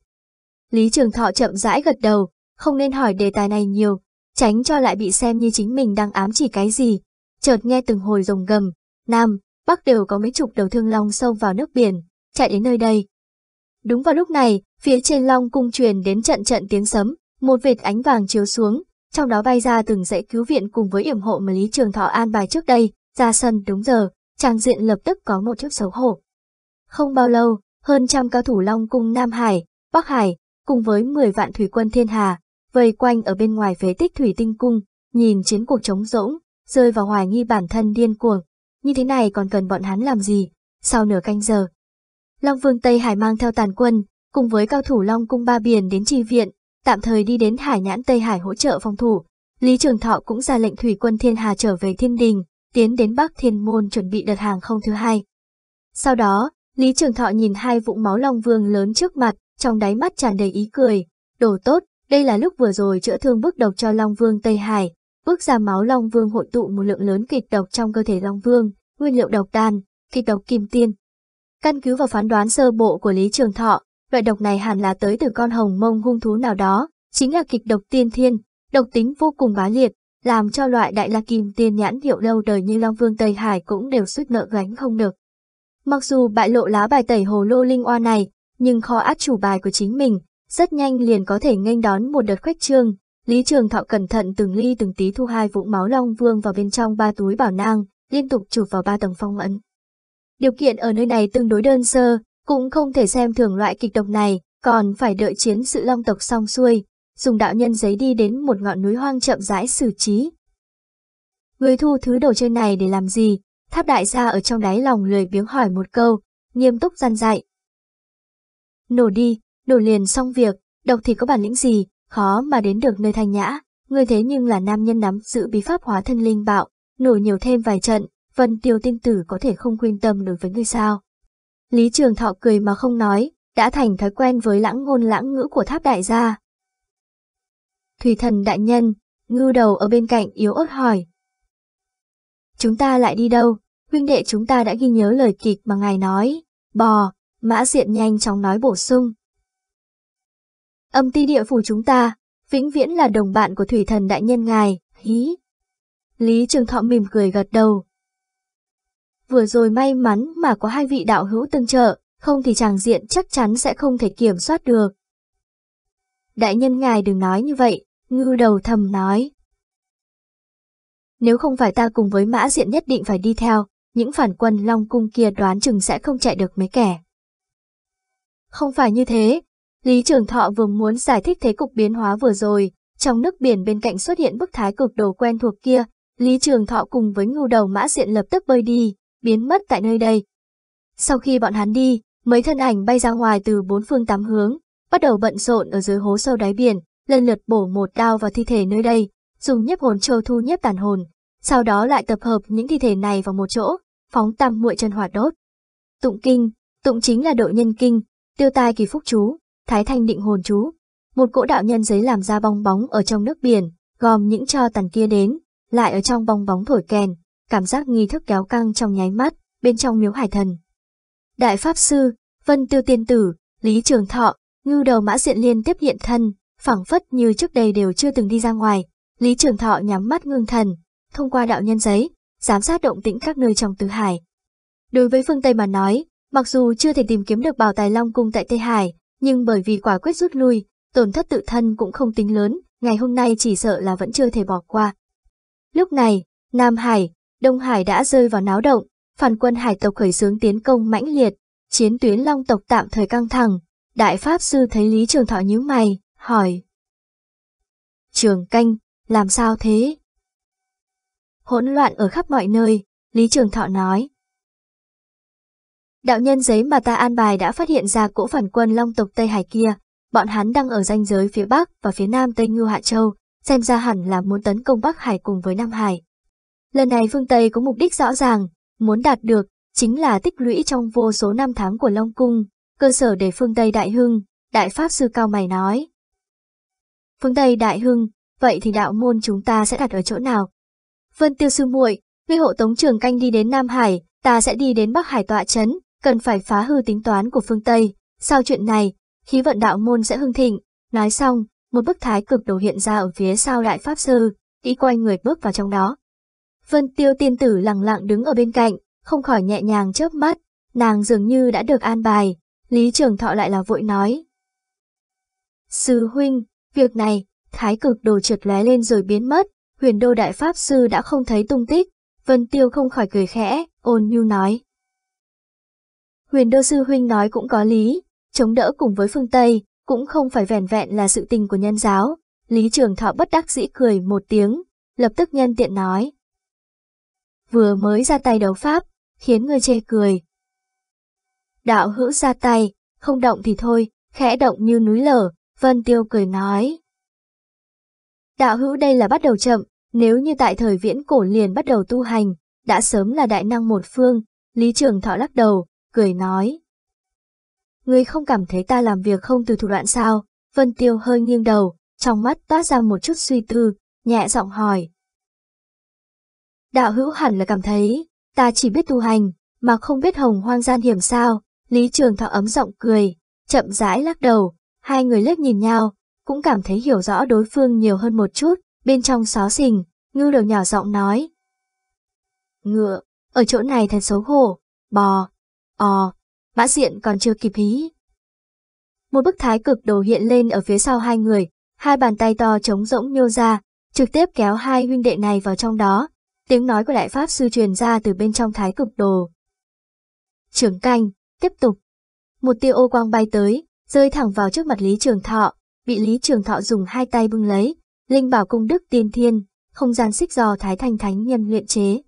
Lý Trường Thọ chậm rãi gật đầu, không nên hỏi đề tài này nhiều, tránh cho lại bị xem như chính mình đang ám chỉ cái gì. Chợt nghe từng hồi rồng gầm, Nam, Bắc đều có mấy chục đầu thương long sâu vào nước biển, chạy đến nơi đây. Đúng vào lúc này, phía trên long cung truyền đến trận trận tiếng sấm, một vệt ánh vàng chiếu xuống, trong đó bay ra từng dãy cứu viện cùng với yểm hộ mà Lý Trường Thọ an bài trước đây, ra sân đúng giờ, trang diện lập tức có một chút xấu hổ. Không bao lâu, hơn trăm cao thủ Long Cung Nam Hải, Bắc Hải, cùng với 10 vạn thủy quân thiên hà, vây quanh ở bên ngoài phế tích thủy tinh cung, nhìn chiến cuộc trống rỗng, rơi vào hoài nghi bản thân điên cuồng. Như thế này còn cần bọn hắn làm gì? Sau nửa canh giờ, Long Vương Tây Hải mang theo tàn quân, cùng với cao thủ Long Cung Ba Biển đến tri viện, tạm thời đi đến Hải Nhãn Tây Hải hỗ trợ phòng thủ. Lý Trường Thọ cũng ra lệnh thủy quân Thiên Hà trở về Thiên Đình, tiến đến Bắc Thiên Môn chuẩn bị đợt hàng không thứ hai. Sau đó, Lý Trường Thọ nhìn hai vũng máu long vương lớn trước mặt, trong đáy mắt tràn đầy ý cười. Đồ tốt, đây là lúc vừa rồi chữa thương bước độc cho long vương Tây Hải. Bước ra máu long vương hội tụ một lượng lớn kịch độc trong cơ thể long vương, nguyên liệu độc đan, kịch độc kim tiên. Căn cứ vào phán đoán sơ bộ của Lý Trường Thọ, loại độc này hẳn là tới từ con hồng mông hung thú nào đó, chính là kịch độc tiên thiên, độc tính vô cùng bá liệt, làm cho loại đại la kim tiên nhãn hiệu lâu đời như Long Vương Tây Hải cũng đều suýt nợ gánh không được. Mặc dù bại lộ lá bài tẩy hồ lô linh oa này, nhưng kho át chủ bài của chính mình, rất nhanh liền có thể nghênh đón một đợt khuếch trương. Lý Trường Thọ cẩn thận từng ly từng tí thu hai vũng máu long vương vào bên trong ba túi bảo nang, liên tục chụp vào ba tầng phong ấn. Điều kiện ở nơi này tương đối đơn sơ, cũng không thể xem thường loại kịch độc này, còn phải đợi chiến sự long tộc xong xuôi, dùng đạo nhân giấy đi đến một ngọn núi hoang chậm rãi xử trí. Người thu thứ đồ chơi này để làm gì, Tháp đại gia ở trong đáy lòng lười biếng hỏi một câu, nghiêm túc gian dạy. Nổ đi, nổ liền xong việc, độc thì có bản lĩnh gì, khó mà đến được nơi thanh nhã. Người thế nhưng là nam nhân nắm giữ bí pháp hóa thân linh bạo, nổ nhiều thêm vài trận, vân tiêu tinh tử có thể không quyên tâm đối với người sao. Lý Trường Thọ cười mà không nói, đã thành thói quen với lãng ngôn lãng ngữ của tháp đại gia. Thủy thần đại nhân, ngư đầu ở bên cạnh yếu ớt hỏi. Chúng ta lại đi đâu? huynh đệ chúng ta đã ghi nhớ lời kịch mà ngài nói, bò, mã diện nhanh chóng nói bổ sung. Âm ti địa phủ chúng ta, vĩnh viễn là đồng bạn của thủy thần đại nhân ngài, hí. Lý Trường Thọ mỉm cười gật đầu. Vừa rồi may mắn mà có hai vị đạo hữu tương trợ, không thì chàng diện chắc chắn sẽ không thể kiểm soát được. Đại nhân ngài đừng nói như vậy, ngư đầu thầm nói. Nếu không phải ta cùng với mã diện nhất định phải đi theo, những phản quân Long Cung kia đoán chừng sẽ không chạy được mấy kẻ. Không phải như thế, Lý Trường Thọ vừa muốn giải thích thế cục biến hóa vừa rồi, trong nước biển bên cạnh xuất hiện bức thái cực đồ quen thuộc kia, Lý Trường Thọ cùng với ngưu đầu mã diện lập tức bơi đi, biến mất tại nơi đây. Sau khi bọn hắn đi, mấy thân ảnh bay ra ngoài từ bốn phương tám hướng, bắt đầu bận rộn ở dưới hố sâu đáy biển, lần lượt bổ một đao vào thi thể nơi đây, dùng nhếp hồn châu thu nhếp tàn hồn, sau đó lại tập hợp những thi thể này vào một chỗ, phóng tăm muội chân hỏa đốt. Tụng kinh, tụng chính là độ nhân kinh, tiêu tai kỳ phúc chú, thái thanh định hồn chú. Một cỗ đạo nhân giấy làm ra bong bóng ở trong nước biển, gom những cho tàn kia đến, lại ở trong bong bóng thổi kèn, cảm giác nghi thức kéo căng trong nháy mắt, bên trong miếu hải thần. Đại Pháp Sư, Vân Tiêu Tiên Tử, Lý Trường Thọ, ngư đầu mã diện liên tiếp hiện thân, phẳng phất như trước đây đều chưa từng đi ra ngoài. Lý Trường Thọ nhắm mắt ngưng thần, thông qua đạo nhân giấy, giám sát động tĩnh các nơi trong Tứ Hải. Đối với phương Tây mà nói, mặc dù chưa thể tìm kiếm được bảo tài Long Cung tại Tây Hải, nhưng bởi vì quả quyết rút lui, tổn thất tự thân cũng không tính lớn, ngày hôm nay chỉ sợ là vẫn chưa thể bỏ qua. Lúc này, Nam Hải, Đông Hải đã rơi vào náo động, phản quân hải tộc khởi xướng tiến công mãnh liệt, chiến tuyến Long tộc tạm thời căng thẳng. Đại Pháp Sư thấy Lý Trường Thọ nhíu mày, hỏi. Trường Canh, làm sao thế? hỗn loạn ở khắp mọi nơi, Lý Trường Thọ nói. Đạo nhân giấy mà ta an bài đã phát hiện ra cỗ phản quân long tộc Tây Hải kia, bọn hắn đang ở ranh giới phía Bắc và phía Nam Tây Ngưu Hạ Châu, xem ra hẳn là muốn tấn công Bắc Hải cùng với Nam Hải. Lần này phương Tây có mục đích rõ ràng, muốn đạt được, chính là tích lũy trong vô số năm tháng của Long Cung, cơ sở để phương Tây Đại Hưng, Đại Pháp Sư Cao Mày nói. Phương Tây Đại Hưng, vậy thì đạo môn chúng ta sẽ đặt ở chỗ nào, Vân Tiêu sư muội, ngươi hộ tống trưởng canh đi đến Nam Hải, ta sẽ đi đến Bắc Hải tọa chấn, cần phải phá hư tính toán của phương Tây. Sau chuyện này, khí vận đạo môn sẽ hưng thịnh. Nói xong, một bức thái cực đồ hiện ra ở phía sau đại pháp sư, đi quay người bước vào trong đó. Vân Tiêu tiên tử lặng lặng đứng ở bên cạnh, không khỏi nhẹ nhàng chớp mắt, nàng dường như đã được an bài, Lý Trường Thọ lại là vội nói. Sư huynh, việc này, thái cực đồ trượt lóe lên rồi biến mất, huyền đô đại pháp sư đã không thấy tung tích, Vân Tiêu không khỏi cười khẽ, ôn nhu nói. Huyền đô sư huynh nói cũng có lý, chống đỡ cùng với phương Tây, cũng không phải vẻn vẹn là sự tình của nhân giáo, Lý Trường Thọ bất đắc dĩ cười một tiếng, lập tức nhân tiện nói. Vừa mới ra tay đấu pháp, khiến người chê cười. Đạo hữu ra tay, không động thì thôi, khẽ động như núi lở, Vân Tiêu cười nói. Đạo hữu đây là bắt đầu chậm, nếu như tại thời viễn cổ liền bắt đầu tu hành, đã sớm là đại năng một phương, Lý Trường Thọ lắc đầu, cười nói. Ngươi không cảm thấy ta làm việc không từ thủ đoạn sao? Vân Tiêu hơi nghiêng đầu, trong mắt toát ra một chút suy tư, nhẹ giọng hỏi. Đạo hữu hẳn là cảm thấy, ta chỉ biết tu hành, mà không biết hồng hoang gian hiểm sao, Lý Trường Thọ ấm giọng cười, chậm rãi lắc đầu, hai người liếc nhìn nhau, cũng cảm thấy hiểu rõ đối phương nhiều hơn một chút, Bên trong xó xỉnh, ngư đầu nhỏ giọng nói. Ngựa, ở chỗ này thật xấu hổ, bò, ò, mã diện còn chưa kịp hí. Một bức thái cực đồ hiện lên ở phía sau hai người, hai bàn tay to trống rỗng nhô ra, trực tiếp kéo hai huynh đệ này vào trong đó. Tiếng nói của đại pháp sư truyền ra từ bên trong thái cực đồ. Trưởng canh, tiếp tục. Một tia ô quang bay tới, rơi thẳng vào trước mặt Lý Trường Thọ, bị Lý Trường Thọ dùng hai tay bưng lấy, linh bảo cung đức tiên thiên, không gian xích giò thái thành thánh nhân luyện chế.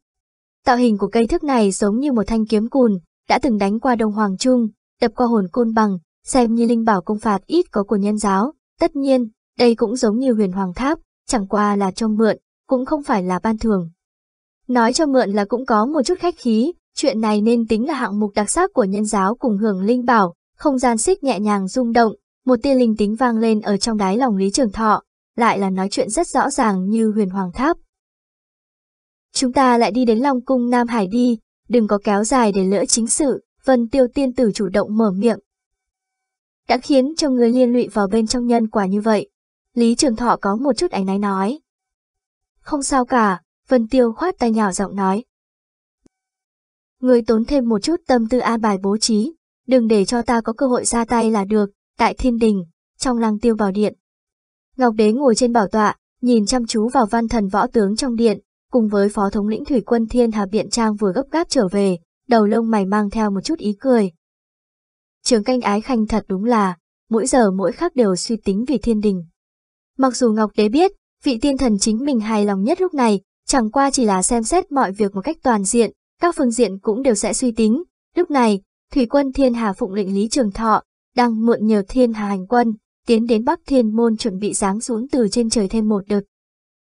Tạo hình của cây thức này giống như một thanh kiếm cùn, đã từng đánh qua Đông Hoàng Trung, đập qua hồn côn bằng, xem như linh bảo công phạt ít có của nhân giáo. Tất nhiên, đây cũng giống như huyền hoàng tháp, chẳng qua là cho mượn, cũng không phải là ban thường. Nói cho mượn là cũng có một chút khách khí, chuyện này nên tính là hạng mục đặc sắc của nhân giáo cùng hưởng linh bảo, không gian xích nhẹ nhàng rung động, một tia linh tính vang lên ở trong đáy lòng Lý Trường Thọ, lại là nói chuyện rất rõ ràng như huyền hoàng tháp. Chúng ta lại đi đến Long Cung Nam Hải đi, đừng có kéo dài để lỡ chính sự, Vân Tiêu Tiên Tử chủ động mở miệng. Đã khiến cho người liên lụy vào bên trong nhân quả như vậy, Lý Trường Thọ có một chút ánh náy nói. Không sao cả, Vân Tiêu khoát tay nhỏ giọng nói. Người tốn thêm một chút tâm tư an bài bố trí, đừng để cho ta có cơ hội ra tay là được, tại thiên đình, trong lăng tiêu vào điện, Ngọc Đế ngồi trên bảo tọa, nhìn chăm chú vào văn thần võ tướng trong điện, cùng với phó thống lĩnh thủy quân Thiên Hà Biện Trang vừa gấp gáp trở về, đầu lông mày mang theo một chút ý cười. Trường canh ái khanh thật đúng là, mỗi giờ mỗi khắc đều suy tính vì thiên đình. Mặc dù Ngọc Đế biết, vị tiên thần chính mình hài lòng nhất lúc này, chẳng qua chỉ là xem xét mọi việc một cách toàn diện, các phương diện cũng đều sẽ suy tính. Lúc này, thủy quân Thiên Hà phụng lệnh Lý Trường Thọ, đang mượn nhờ Thiên Hà hành quân, tiến đến Bắc Thiên Môn chuẩn bị giáng xuống từ trên trời thêm một đợt.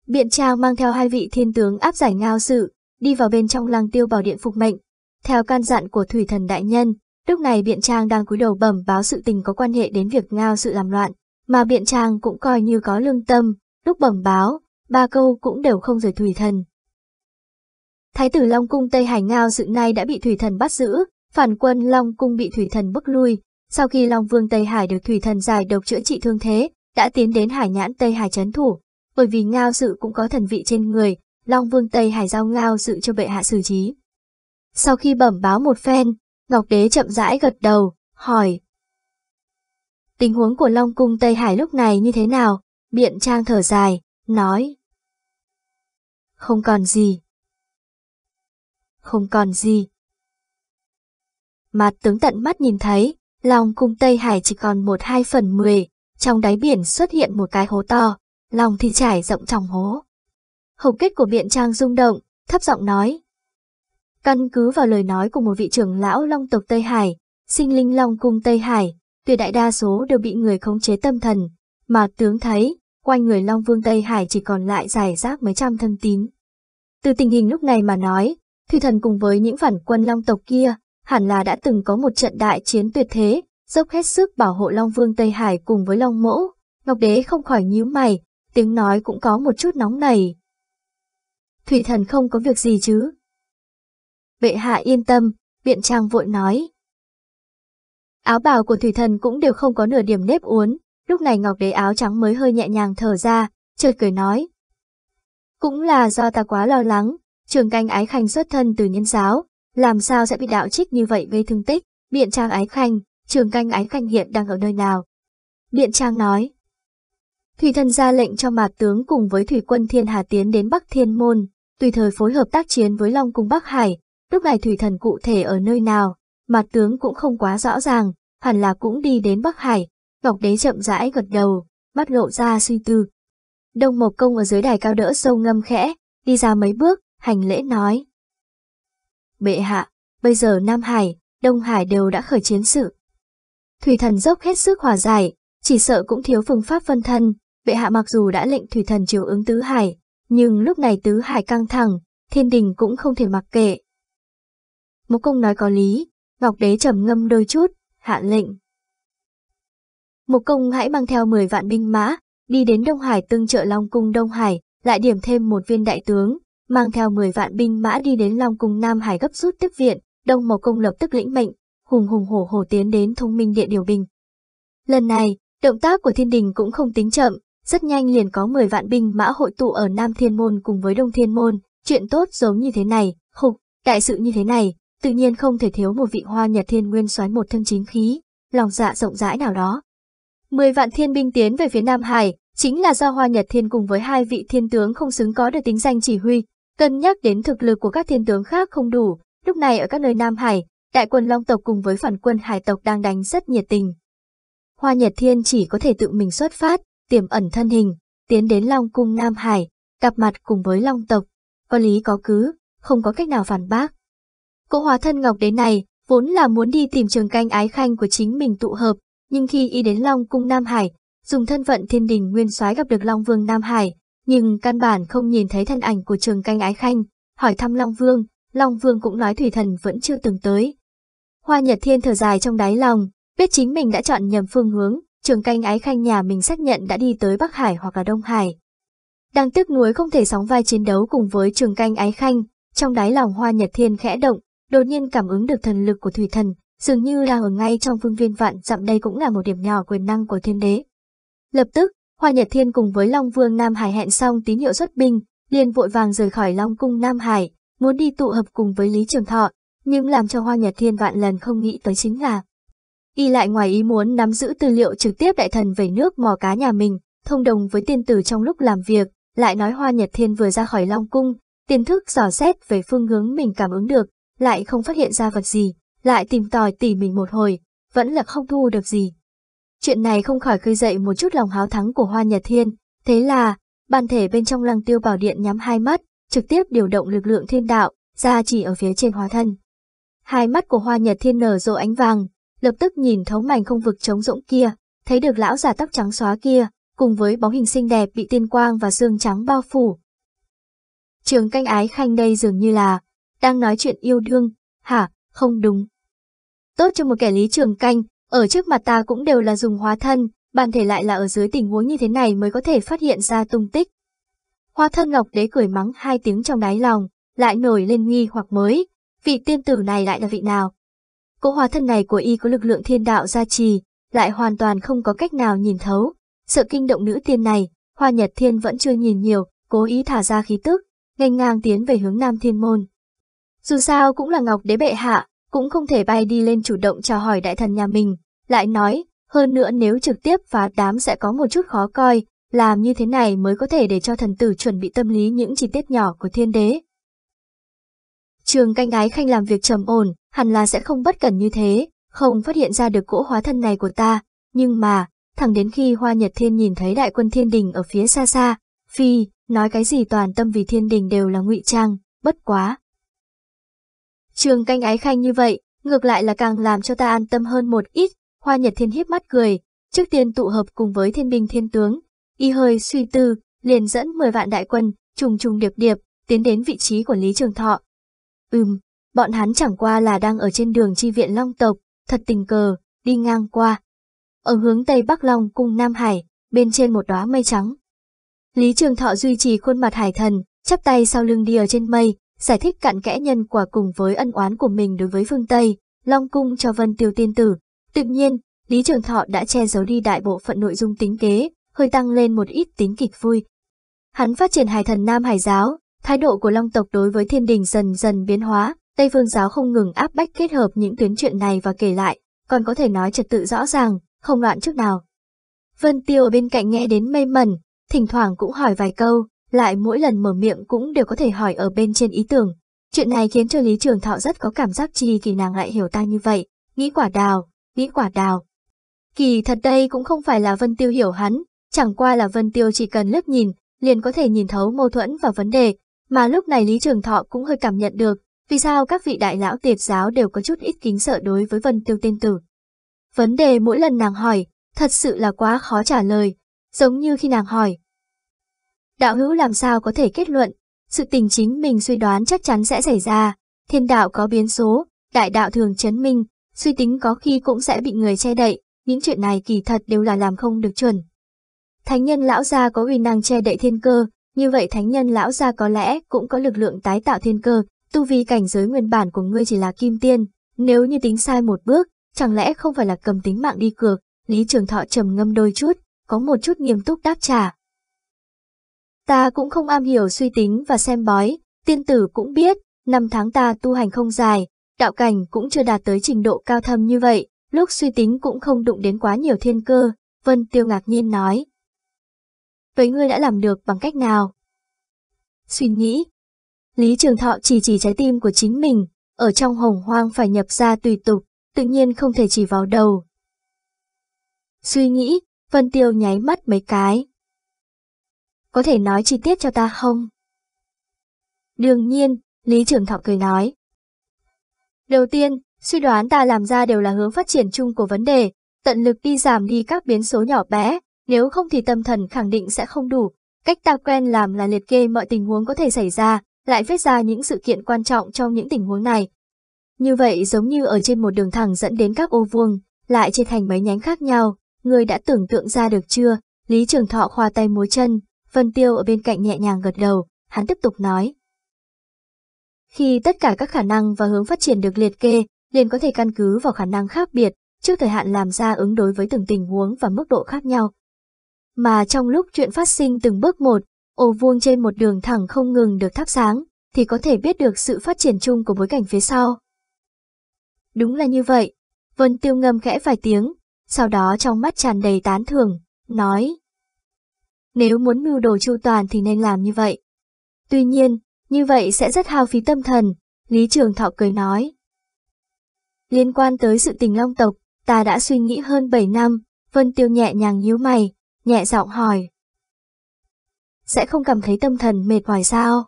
Biện trang mang theo hai vị thiên tướng áp giải ngao sự, đi vào bên trong lăng tiêu bảo điện phục mệnh. Theo can dặn của Thủy Thần Đại Nhân, lúc này Biện Trang đang cúi đầu bẩm báo sự tình có quan hệ đến việc ngao sự làm loạn, mà Biện Trang cũng coi như có lương tâm, lúc bẩm báo, ba câu cũng đều không rời Thủy Thần. Thái tử Long Cung Tây Hải Ngao sự nay đã bị Thủy Thần bắt giữ, phản quân Long Cung bị Thủy Thần bức lui, sau khi Long Vương Tây Hải được thủy thần giải độc chữa trị thương thế, đã tiến đến hải nhãn Tây Hải chấn thủ, bởi vì Ngao Sự cũng có thần vị trên người, Long Vương Tây Hải giao Ngao Sự cho bệ hạ xử trí. Sau khi bẩm báo một phen, Ngọc Đế chậm rãi gật đầu, hỏi. Tình huống của Long Cung Tây Hải lúc này như thế nào? Biện Trang thở dài, nói. Không còn gì. Không còn gì. Mặt tướng tận mắt nhìn thấy, Long cung Tây Hải chỉ còn một hai phần mười, trong đáy biển xuất hiện một cái hố to, lòng thì trải rộng trong hố. Hồng kết của biện trang rung động, thấp giọng nói. Căn cứ vào lời nói của một vị trưởng lão long tộc Tây Hải, sinh linh long cung Tây Hải, tuyệt đại đa số đều bị người khống chế tâm thần, mà tướng thấy, quanh người long vương Tây Hải chỉ còn lại giải rác mấy trăm thân tín. Từ tình hình lúc này mà nói, thủy thần cùng với những phản quân long tộc kia, hẳn là đã từng có một trận đại chiến tuyệt thế, dốc hết sức bảo hộ Long Vương Tây Hải cùng với Long Mẫu. Ngọc Đế không khỏi nhíu mày, tiếng nói cũng có một chút nóng nảy. Thủy thần không có việc gì chứ? Bệ hạ yên tâm, biện trang vội nói. Áo bào của thủy thần cũng đều không có nửa điểm nếp uốn, lúc này Ngọc Đế áo trắng mới hơi nhẹ nhàng thở ra, chợt cười nói. Cũng là do ta quá lo lắng, trường canh ái khanh xuất thân từ nhân giáo, làm sao sẽ bị đạo trích như vậy gây thương tích, biện trang ái khanh, trường canh ái khanh hiện đang ở nơi nào. Biện trang nói, Thủy thần ra lệnh cho mạt tướng cùng với thủy quân Thiên Hà tiến đến Bắc Thiên Môn, tùy thời phối hợp tác chiến với Long Cung Bắc Hải, lúc này thủy thần cụ thể ở nơi nào, mạt tướng cũng không quá rõ ràng, hẳn là cũng đi đến Bắc Hải, Ngọc Đế chậm rãi gật đầu, mắt lộ ra suy tư. Đông Mộc Công ở dưới đài cao đỡ sâu ngâm khẽ, đi ra mấy bước, hành lễ nói. Bệ hạ, bây giờ Nam Hải, Đông Hải đều đã khởi chiến sự. Thủy thần dốc hết sức hòa giải, chỉ sợ cũng thiếu phương pháp phân thân, bệ hạ mặc dù đã lệnh thủy thần chiều ứng tứ hải, nhưng lúc này tứ hải căng thẳng, thiên đình cũng không thể mặc kệ. Mục công nói có lý, Ngọc Đế trầm ngâm đôi chút, hạ lệnh. Mục công hãy mang theo 10 vạn binh mã, đi đến Đông Hải tương trợ Long Cung Đông Hải, lại điểm thêm một viên đại tướng, mang theo 10 vạn binh mã đi đến Long Cung Nam Hải gấp rút tiếp viện, Đông Mộc Công lập tức lĩnh mệnh, hùng hùng hổ hổ tiến đến thông minh địa điều binh. Lần này, động tác của thiên đình cũng không tính chậm, rất nhanh liền có 10 vạn binh mã hội tụ ở Nam Thiên Môn cùng với Đông Thiên Môn, chuyện tốt giống như thế này, khục, đại sự như thế này, tự nhiên không thể thiếu một vị hoa nhật thiên nguyên soái một thân chính khí, lòng dạ rộng rãi nào đó. 10 vạn thiên binh tiến về phía Nam Hải, chính là do hoa nhật thiên cùng với hai vị thiên tướng không xứng có được tính danh chỉ huy, Cân nhắc đến thực lực của các thiên tướng khác không đủ, lúc này ở các nơi Nam Hải, đại quân Long tộc cùng với phản quân Hải tộc đang đánh rất nhiệt tình. Hoa Nhật Thiên chỉ có thể tự mình xuất phát, tiềm ẩn thân hình, tiến đến Long cung Nam Hải, gặp mặt cùng với Long tộc, có lý có cứ, không có cách nào phản bác. Cỗ hóa thân ngọc đến này, vốn là muốn đi tìm trường canh ái khanh của chính mình tụ hợp, nhưng khi y đến Long cung Nam Hải, dùng thân phận thiên đình nguyên soái gặp được Long vương Nam Hải, nhưng căn bản không nhìn thấy thân ảnh của trường canh ái khanh, hỏi thăm Long Vương, Long Vương cũng nói thủy thần vẫn chưa từng tới. Hoa Nhật Thiên thở dài trong đáy lòng, biết chính mình đã chọn nhầm phương hướng, trường canh ái khanh nhà mình xác nhận đã đi tới Bắc Hải hoặc là Đông Hải. Đang tức nuối không thể sóng vai chiến đấu cùng với trường canh ái khanh, trong đáy lòng Hoa Nhật Thiên khẽ động, đột nhiên cảm ứng được thần lực của thủy thần, dường như là ở ngay trong vương viên vạn dặm đây cũng là một điểm nhỏ quyền năng của thiên đế. Lập tức, Hoa Nhật Thiên cùng với Long Vương Nam Hải hẹn xong tín hiệu xuất binh, liền vội vàng rời khỏi Long Cung Nam Hải, muốn đi tụ hợp cùng với Lý Trường Thọ, nhưng làm cho Hoa Nhật Thiên vạn lần không nghĩ tới chính là. Y lại ngoài ý muốn nắm giữ tư liệu trực tiếp đại thần về nước mò cá nhà mình, thông đồng với tiên tử trong lúc làm việc, lại nói Hoa Nhật Thiên vừa ra khỏi Long Cung, tiên thức dò xét về phương hướng mình cảm ứng được, lại không phát hiện ra vật gì, lại tìm tòi tỉ mình một hồi, vẫn là không thu được gì. Chuyện này không khỏi khơi dậy một chút lòng háo thắng của Hoa Nhật Thiên, thế là, bàn thể bên trong lăng tiêu bảo điện nhắm hai mắt, trực tiếp điều động lực lượng thiên đạo, ra chỉ ở phía trên hóa thân. Hai mắt của Hoa Nhật Thiên nở rộ ánh vàng, lập tức nhìn thấu mảnh không vực trống rỗng kia, thấy được lão giả tóc trắng xóa kia, cùng với bóng hình xinh đẹp bị tiên quang và xương trắng bao phủ. Trường canh ái khanh đây dường như là, đang nói chuyện yêu đương, hả, không đúng. Tốt cho một kẻ lý trường canh, ở trước mặt ta cũng đều là dùng hóa thân, bản thể lại là ở dưới tình huống như thế này mới có thể phát hiện ra tung tích. Hóa thân Ngọc Đế cười mắng hai tiếng trong đáy lòng, lại nổi lên nghi hoặc mới, vị tiên tử này lại là vị nào? Cỗ hóa thân này của y có lực lượng thiên đạo gia trì, lại hoàn toàn không có cách nào nhìn thấu. Sự kinh động nữ tiên này, Hoa Nhật Thiên vẫn chưa nhìn nhiều, cố ý thả ra khí tức, nghênh ngang tiến về hướng Nam Thiên Môn. Dù sao cũng là Ngọc Đế bệ hạ, cũng không thể bay đi lên chủ động chào hỏi đại thần nhà mình. Lại nói, hơn nữa nếu trực tiếp phá đám sẽ có một chút khó coi, làm như thế này mới có thể để cho thần tử chuẩn bị tâm lý những chi tiết nhỏ của thiên đế. Trường canh ái khanh làm việc trầm ổn, hẳn là sẽ không bất cẩn như thế, không phát hiện ra được cỗ hóa thân này của ta, nhưng mà, thẳng đến khi Hoa Nhật Thiên nhìn thấy đại quân thiên đình ở phía xa xa, phi, nói cái gì toàn tâm vì thiên đình đều là ngụy trang, bất quá, Trường canh ái khanh như vậy, ngược lại là càng làm cho ta an tâm hơn một ít, hoa nhật thiên hiếp mắt cười, trước tiên tụ hợp cùng với thiên binh thiên tướng, y hơi suy tư, liền dẫn 10 vạn đại quân, trùng trùng điệp điệp, tiến đến vị trí của Lý Trường Thọ. Ừm, bọn hắn chẳng qua là đang ở trên đường chi viện Long Tộc, thật tình cờ, đi ngang qua. Ở hướng Tây Bắc Long cung Nam Hải, bên trên một đóa mây trắng. Lý Trường Thọ duy trì khuôn mặt hải thần, chắp tay sau lưng đi ở trên mây, giải thích cặn kẽ nhân quả cùng với ân oán của mình đối với phương Tây, Long Cung cho Vân Tiêu tiên tử. Tự nhiên, Lý Trường Thọ đã che giấu đi đại bộ phận nội dung tính kế, hơi tăng lên một ít tính kịch vui. Hắn phát triển hải thần Nam Hải giáo, thái độ của Long tộc đối với thiên đình dần dần biến hóa, Tây Phương giáo không ngừng áp bách kết hợp những tuyến chuyện này và kể lại, còn có thể nói trật tự rõ ràng, không loạn trước nào. Vân Tiêu ở bên cạnh nghe đến mây mẩn, thỉnh thoảng cũng hỏi vài câu, lại mỗi lần mở miệng cũng đều có thể hỏi ở bên trên ý tưởng. Chuyện này khiến cho Lý Trường Thọ rất có cảm giác chi kỳ nàng lại hiểu ta như vậy, nghĩ quả đào, nghĩ quả đào. Kỳ thật đây cũng không phải là Vân Tiêu hiểu hắn, chẳng qua là Vân Tiêu chỉ cần liếc nhìn, liền có thể nhìn thấu mâu thuẫn và vấn đề, mà lúc này Lý Trường Thọ cũng hơi cảm nhận được, vì sao các vị đại lão tiệt giáo đều có chút ít kính sợ đối với Vân Tiêu tên tử. Vấn đề mỗi lần nàng hỏi, thật sự là quá khó trả lời, giống như khi nàng hỏi, đạo hữu làm sao có thể kết luận, sự tình chính mình suy đoán chắc chắn sẽ xảy ra, thiên đạo có biến số, đại đạo thường chấn minh, suy tính có khi cũng sẽ bị người che đậy, những chuyện này kỳ thật đều là làm không được chuẩn. Thánh nhân lão gia có uy năng che đậy thiên cơ, như vậy thánh nhân lão gia có lẽ cũng có lực lượng tái tạo thiên cơ, tu vi cảnh giới nguyên bản của ngươi chỉ là kim tiên, nếu như tính sai một bước, chẳng lẽ không phải là cầm tính mạng đi cược, Lý Trường Thọ trầm ngâm đôi chút, có một chút nghiêm túc đáp trả. Ta cũng không am hiểu suy tính và xem bói, tiên tử cũng biết, năm tháng ta tu hành không dài, đạo cảnh cũng chưa đạt tới trình độ cao thâm như vậy, lúc suy tính cũng không đụng đến quá nhiều thiên cơ, Vân Tiêu ngạc nhiên nói. Vậy ngươi đã làm được bằng cách nào? Suy nghĩ. Lý Trường Thọ chỉ chỉ trái tim của chính mình, ở trong hồng hoang phải nhập ra tùy tục, tự nhiên không thể chỉ vào đầu. Suy nghĩ, Vân Tiêu nháy mắt mấy cái có thể nói chi tiết cho ta không? Đương nhiên, Lý Trường Thọ cười nói. Đầu tiên, suy đoán ta làm ra đều là hướng phát triển chung của vấn đề, tận lực đi giảm đi các biến số nhỏ bé, nếu không thì tâm thần khẳng định sẽ không đủ. Cách ta quen làm là liệt kê mọi tình huống có thể xảy ra, lại viết ra những sự kiện quan trọng trong những tình huống này. Như vậy giống như ở trên một đường thẳng dẫn đến các ô vuông, lại chia thành mấy nhánh khác nhau, người đã tưởng tượng ra được chưa? Lý Trường Thọ khoa tay múa chân, Vân Tiêu ở bên cạnh nhẹ nhàng gật đầu, hắn tiếp tục nói. Khi tất cả các khả năng và hướng phát triển được liệt kê, liền có thể căn cứ vào khả năng khác biệt, trước thời hạn làm ra ứng đối với từng tình huống và mức độ khác nhau. Mà trong lúc chuyện phát sinh từng bước một, ổ vuông trên một đường thẳng không ngừng được thắp sáng, thì có thể biết được sự phát triển chung của bối cảnh phía sau. Đúng là như vậy, Vân Tiêu ngâm khẽ vài tiếng, sau đó trong mắt tràn đầy tán thưởng, nói nếu muốn mưu đồ chu toàn thì nên làm như vậy. Tuy nhiên, như vậy sẽ rất hao phí tâm thần, Lý Trường Thọ cười nói. Liên quan tới sự tình long tộc, ta đã suy nghĩ hơn 7 năm, Vân Tiêu nhẹ nhàng nhíu mày, nhẹ giọng hỏi. Sẽ không cảm thấy tâm thần mệt mỏi sao?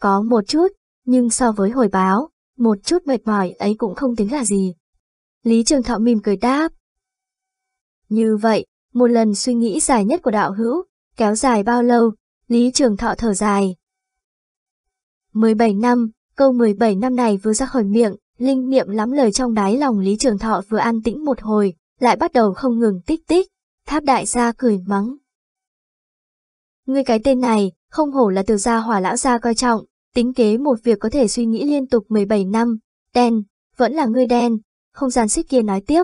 Có một chút, nhưng so với hồi báo, một chút mệt mỏi ấy cũng không tính là gì. Lý Trường Thọ mỉm cười đáp. Như vậy, một lần suy nghĩ dài nhất của đạo hữu, kéo dài bao lâu, Lý Trường Thọ thở dài. 17 năm, câu 17 năm này vừa ra khỏi miệng, linh niệm lắm lời trong đáy lòng Lý Trường Thọ vừa an tĩnh một hồi, lại bắt đầu không ngừng tích tích, tháp đại gia cười mắng. Ngươi cái tên này, không hổ là từ gia hỏa lão gia coi trọng, tính kế một việc có thể suy nghĩ liên tục 17 năm, đen, vẫn là ngươi đen, không gian xích kia nói tiếp,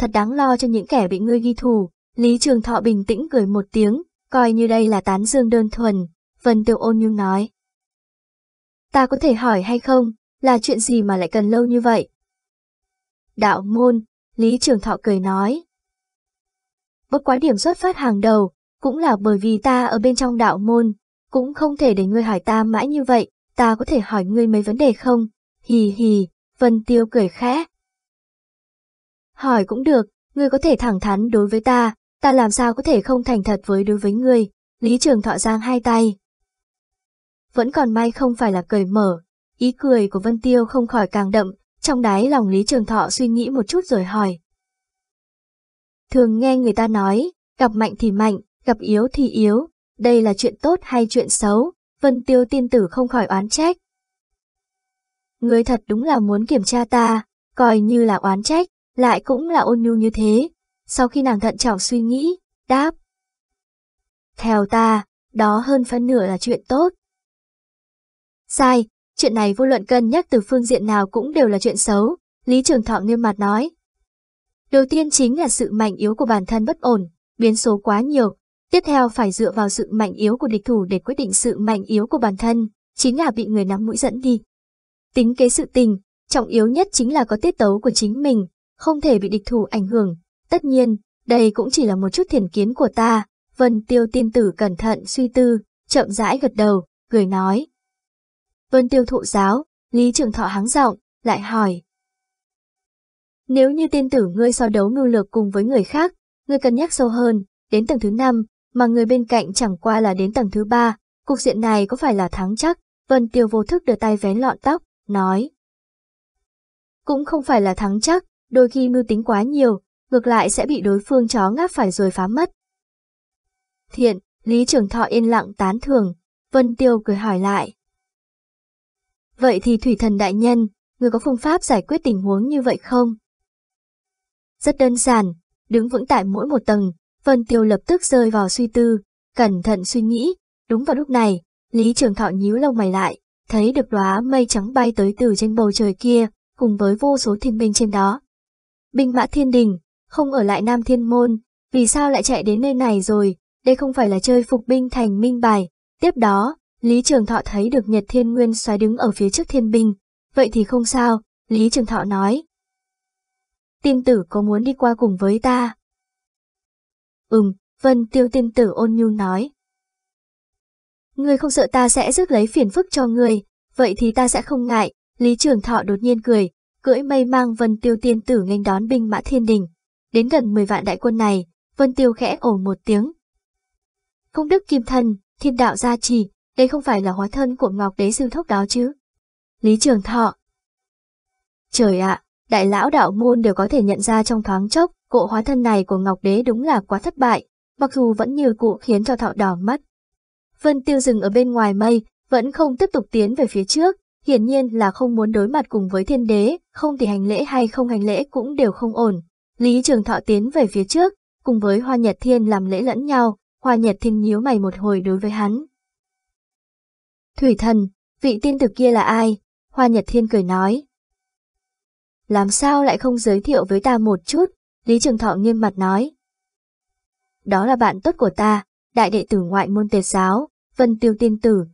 thật đáng lo cho những kẻ bị ngươi ghi thù. Lý Trường Thọ bình tĩnh cười một tiếng, coi như đây là tán dương đơn thuần, Vân Tiêu ôn nhung nói. Ta có thể hỏi hay không, là chuyện gì mà lại cần lâu như vậy? Đạo môn, Lý Trường Thọ cười nói. Bất quá điểm xuất phát hàng đầu, cũng là bởi vì ta ở bên trong đạo môn, cũng không thể để ngươi hỏi ta mãi như vậy, ta có thể hỏi ngươi mấy vấn đề không? Hì hì, Vân Tiêu cười khẽ, Hỏi cũng được, ngươi có thể thẳng thắn đối với ta, ta làm sao có thể không thành thật với đối với ngươi, Lý Trường Thọ giang hai tay. Vẫn còn may không phải là cười mở, ý cười của Vân Tiêu không khỏi càng đậm, trong đáy lòng Lý Trường Thọ suy nghĩ một chút rồi hỏi. Thường nghe người ta nói, gặp mạnh thì mạnh, gặp yếu thì yếu, đây là chuyện tốt hay chuyện xấu, Vân Tiêu tiên tử không khỏi oán trách. Ngươi thật đúng là muốn kiểm tra ta, coi như là oán trách, lại cũng là ôn nhu như thế. Sau khi nàng thận trọng suy nghĩ, đáp. Theo ta, đó hơn phân nửa là chuyện tốt. Sai, chuyện này vô luận cân nhắc từ phương diện nào cũng đều là chuyện xấu, Lý Trường Thọ nghiêm mặt nói. Đầu tiên chính là sự mạnh yếu của bản thân bất ổn, biến số quá nhiều, tiếp theo phải dựa vào sự mạnh yếu của địch thủ để quyết định sự mạnh yếu của bản thân, chính là bị người nắm mũi dẫn đi. Tính kế sự tình, trọng yếu nhất chính là có tiết tấu của chính mình, không thể bị địch thủ ảnh hưởng. Tất nhiên, đây cũng chỉ là một chút thiền kiến của ta. Vân Tiêu tiên tử cẩn thận suy tư, chậm rãi gật đầu, cười nói. Vân Tiêu thụ giáo, Lý Trường Thọ háng giọng, lại hỏi. Nếu như tiên tử ngươi so đấu mưu lược cùng với người khác, ngươi cân nhắc sâu hơn, đến tầng thứ năm, mà người bên cạnh chẳng qua là đến tầng thứ ba, cục diện này có phải là thắng chắc? Vân Tiêu vô thức đưa tay vén lọn tóc, nói. Cũng không phải là thắng chắc, đôi khi mưu tính quá nhiều, ngược lại sẽ bị đối phương chó ngáp phải rồi phá mất. Thiện, Lý Trường Thọ yên lặng tán thưởng, Vân Tiêu cười hỏi lại. Vậy thì thủy thần đại nhân, người có phương pháp giải quyết tình huống như vậy không? Rất đơn giản, đứng vững tại mỗi một tầng, Vân Tiêu lập tức rơi vào suy tư, cẩn thận suy nghĩ, đúng vào lúc này, Lý Trường Thọ nhíu lông mày lại, thấy được đóa mây trắng bay tới từ trên bầu trời kia, cùng với vô số thiên binh trên đó, binh mã thiên đình, không ở lại Nam Thiên Môn, vì sao lại chạy đến nơi này rồi, đây không phải là chơi phục binh thành minh bài. Tiếp đó, Lý Trường Thọ thấy được Nhật Thiên Nguyên xoáy đứng ở phía trước thiên binh, vậy thì không sao, Lý Trường Thọ nói. Tiên tử có muốn đi qua cùng với ta? Ừm, Vân Tiêu tiên tử ôn nhu nói. người không sợ ta sẽ rước lấy phiền phức cho người vậy thì ta sẽ không ngại, Lý Trường Thọ đột nhiên cười, cưỡi mây mang Vân Tiêu tiên tử nghênh đón binh mã thiên đình. Đến gần 10 vạn đại quân này, Vân Tiêu khẽ ổ một tiếng. Công đức kim thần, thiên đạo gia trì, đây không phải là hóa thân của Ngọc Đế Sư Thốc đó chứ. Lý Trường Thọ Trời ạ, đại lão đạo môn đều có thể nhận ra trong thoáng chốc, cỗ hóa thân này của Ngọc Đế đúng là quá thất bại, mặc dù vẫn như cụ khiến cho thọ đỏ mắt. Vân Tiêu dừng ở bên ngoài mây, vẫn không tiếp tục tiến về phía trước, hiển nhiên là không muốn đối mặt cùng với thiên đế, không thì hành lễ hay không hành lễ cũng đều không ổn. Lý Trường Thọ tiến về phía trước, cùng với Hoa Nhật Thiên làm lễ lẫn nhau, Hoa Nhật Thiên nhíu mày một hồi đối với hắn. Thủy thần, vị tiên tử kia là ai? Hoa Nhật Thiên cười nói. Làm sao lại không giới thiệu với ta một chút? Lý Trường Thọ nghiêm mặt nói. Đó là bạn tốt của ta, đại đệ tử ngoại môn tề giáo, Vân Tiêu Tiên Tử.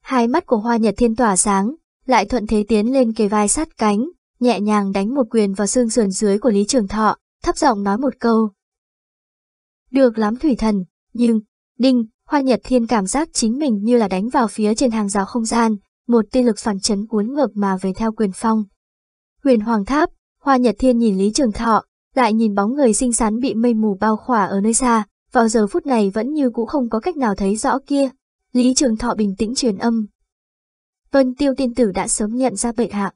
Hai mắt của Hoa Nhật Thiên tỏa sáng, lại thuận thế tiến lên kề vai sát cánh, nhẹ nhàng đánh một quyền vào xương sườn dưới của Lý Trường Thọ, thấp giọng nói một câu. Được lắm thủy thần, nhưng, đinh, hoa nhật thiên cảm giác chính mình như là đánh vào phía trên hàng rào không gian, một tiên lực phản chấn cuốn ngược mà về theo quyền phong. Huyền Hoàng Tháp, hoa nhật thiên nhìn Lý Trường Thọ, lại nhìn bóng người xinh xắn bị mây mù bao khỏa ở nơi xa, vào giờ phút này vẫn như cũ không có cách nào thấy rõ kia. Lý Trường Thọ bình tĩnh truyền âm, Vân tiêu tiên tử đã sớm nhận ra bệ hạ.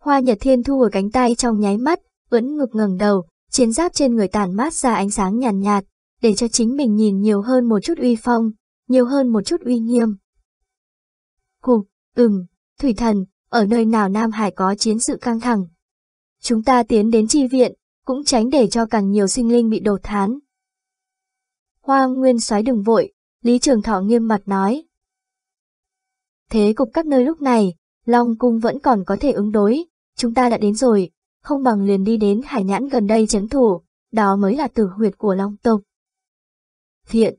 Hoa Nhật Thiên thu ở cánh tay trong nháy mắt, vẫn ngực ngẩng đầu, chiến giáp trên người tàn mát ra ánh sáng nhàn nhạt, nhạt, để cho chính mình nhìn nhiều hơn một chút uy phong, nhiều hơn một chút uy nghiêm. Hục, ừm, thủy thần, ở nơi nào Nam Hải có chiến sự căng thẳng. Chúng ta tiến đến chi viện, cũng tránh để cho càng nhiều sinh linh bị đột thán. Hoa Nguyên soái đừng vội, Lý Trường Thọ nghiêm mặt nói, Thế cục các nơi lúc này, Long Cung vẫn còn có thể ứng đối, chúng ta đã đến rồi, không bằng liền đi đến hải nhãn gần đây chấn thủ, đó mới là tử huyệt của Long Tộc. Thiện.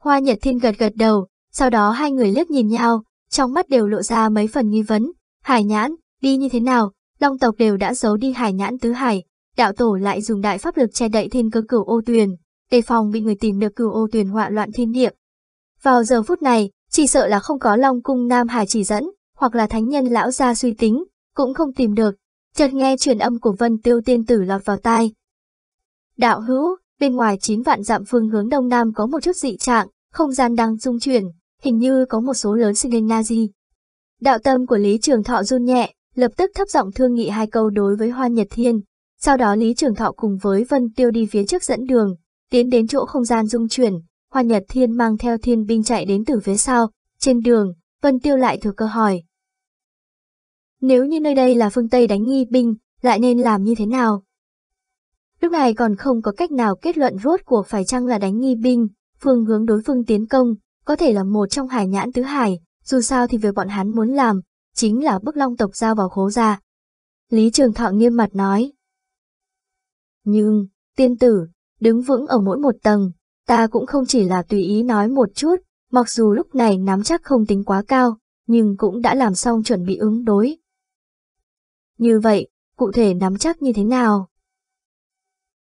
Hoa Nhật Thiên gật gật đầu, sau đó hai người liếc nhìn nhau, trong mắt đều lộ ra mấy phần nghi vấn, hải nhãn, đi như thế nào, Long Tộc đều đã giấu đi hải nhãn tứ hải, đạo tổ lại dùng đại pháp lực che đậy thiên cơ cửu ô tuyền, đề phòng bị người tìm được cửu ô tuyền họa loạn thiên địa. Vào giờ phút này, chỉ sợ là không có Long Cung Nam Hải chỉ dẫn, hoặc là thánh nhân lão gia suy tính, cũng không tìm được, chợt nghe truyền âm của Vân Tiêu Tiên Tử lọt vào tai. Đạo hữu, bên ngoài chín vạn dặm phương hướng đông nam có một chút dị trạng, không gian đang dung chuyển, hình như có một số lớn sinh linh na di. Đạo tâm của Lý Trường Thọ run nhẹ, lập tức thấp giọng thương nghị hai câu đối với Hoa Nhật Thiên. Sau đó Lý Trường Thọ cùng với Vân Tiêu đi phía trước dẫn đường, tiến đến chỗ không gian dung chuyển, Hoa Nhật Thiên mang theo thiên binh chạy đến từ phía sau, trên đường, Vân Tiêu lại thừa cơ hỏi. Nếu như nơi đây là phương Tây đánh nghi binh, lại nên làm như thế nào? Lúc này còn không có cách nào kết luận rốt của phải chăng là đánh nghi binh, phương hướng đối phương tiến công, có thể là một trong hải nhãn tứ hải, dù sao thì việc bọn hắn muốn làm, chính là bức long tộc giao vào khố ra. Lý Trường Thọ nghiêm mặt nói. Nhưng, tiên tử, đứng vững ở mỗi một tầng, ta cũng không chỉ là tùy ý nói một chút, mặc dù lúc này nắm chắc không tính quá cao, nhưng cũng đã làm xong chuẩn bị ứng đối. Như vậy, cụ thể nắm chắc như thế nào?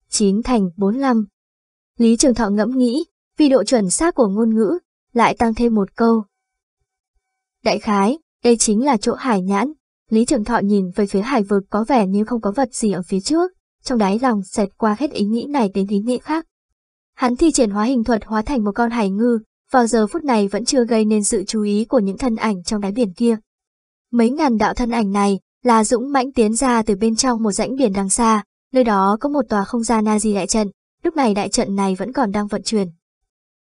9 thành 45 Lý Trường Thọ ngẫm nghĩ, vì độ chuẩn xác của ngôn ngữ, lại tăng thêm một câu. Đại khái, đây chính là chỗ hải nhãn, Lý Trường Thọ nhìn về phía hải vực có vẻ như không có vật gì ở phía trước, trong đáy lòng xẹt qua hết ý nghĩ này đến ý nghĩ khác. Hắn thi triển hóa hình thuật hóa thành một con hải ngư, vào giờ phút này vẫn chưa gây nên sự chú ý của những thân ảnh trong đáy biển kia. Mấy ngàn đạo thân ảnh này là dũng mãnh tiến ra từ bên trong một rãnh biển đằng xa, nơi đó có một tòa không gian Nazi đại trận, lúc này đại trận này vẫn còn đang vận chuyển.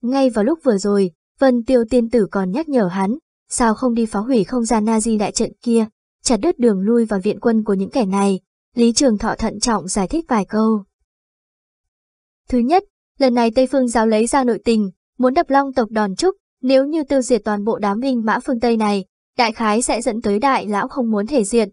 Ngay vào lúc vừa rồi, Vân Tiêu Tiên Tử còn nhắc nhở hắn, sao không đi phá hủy không gian Nazi đại trận kia, chặt đứt đường lui và viện quân của những kẻ này, Lý Trường Thọ thận trọng giải thích vài câu. Thứ nhất, Lần này Tây Phương giáo lấy ra nội tình, muốn đập long tộc đòn trúc, nếu như tiêu diệt toàn bộ đám binh mã phương Tây này, đại khái sẽ dẫn tới đại lão không muốn thể diện.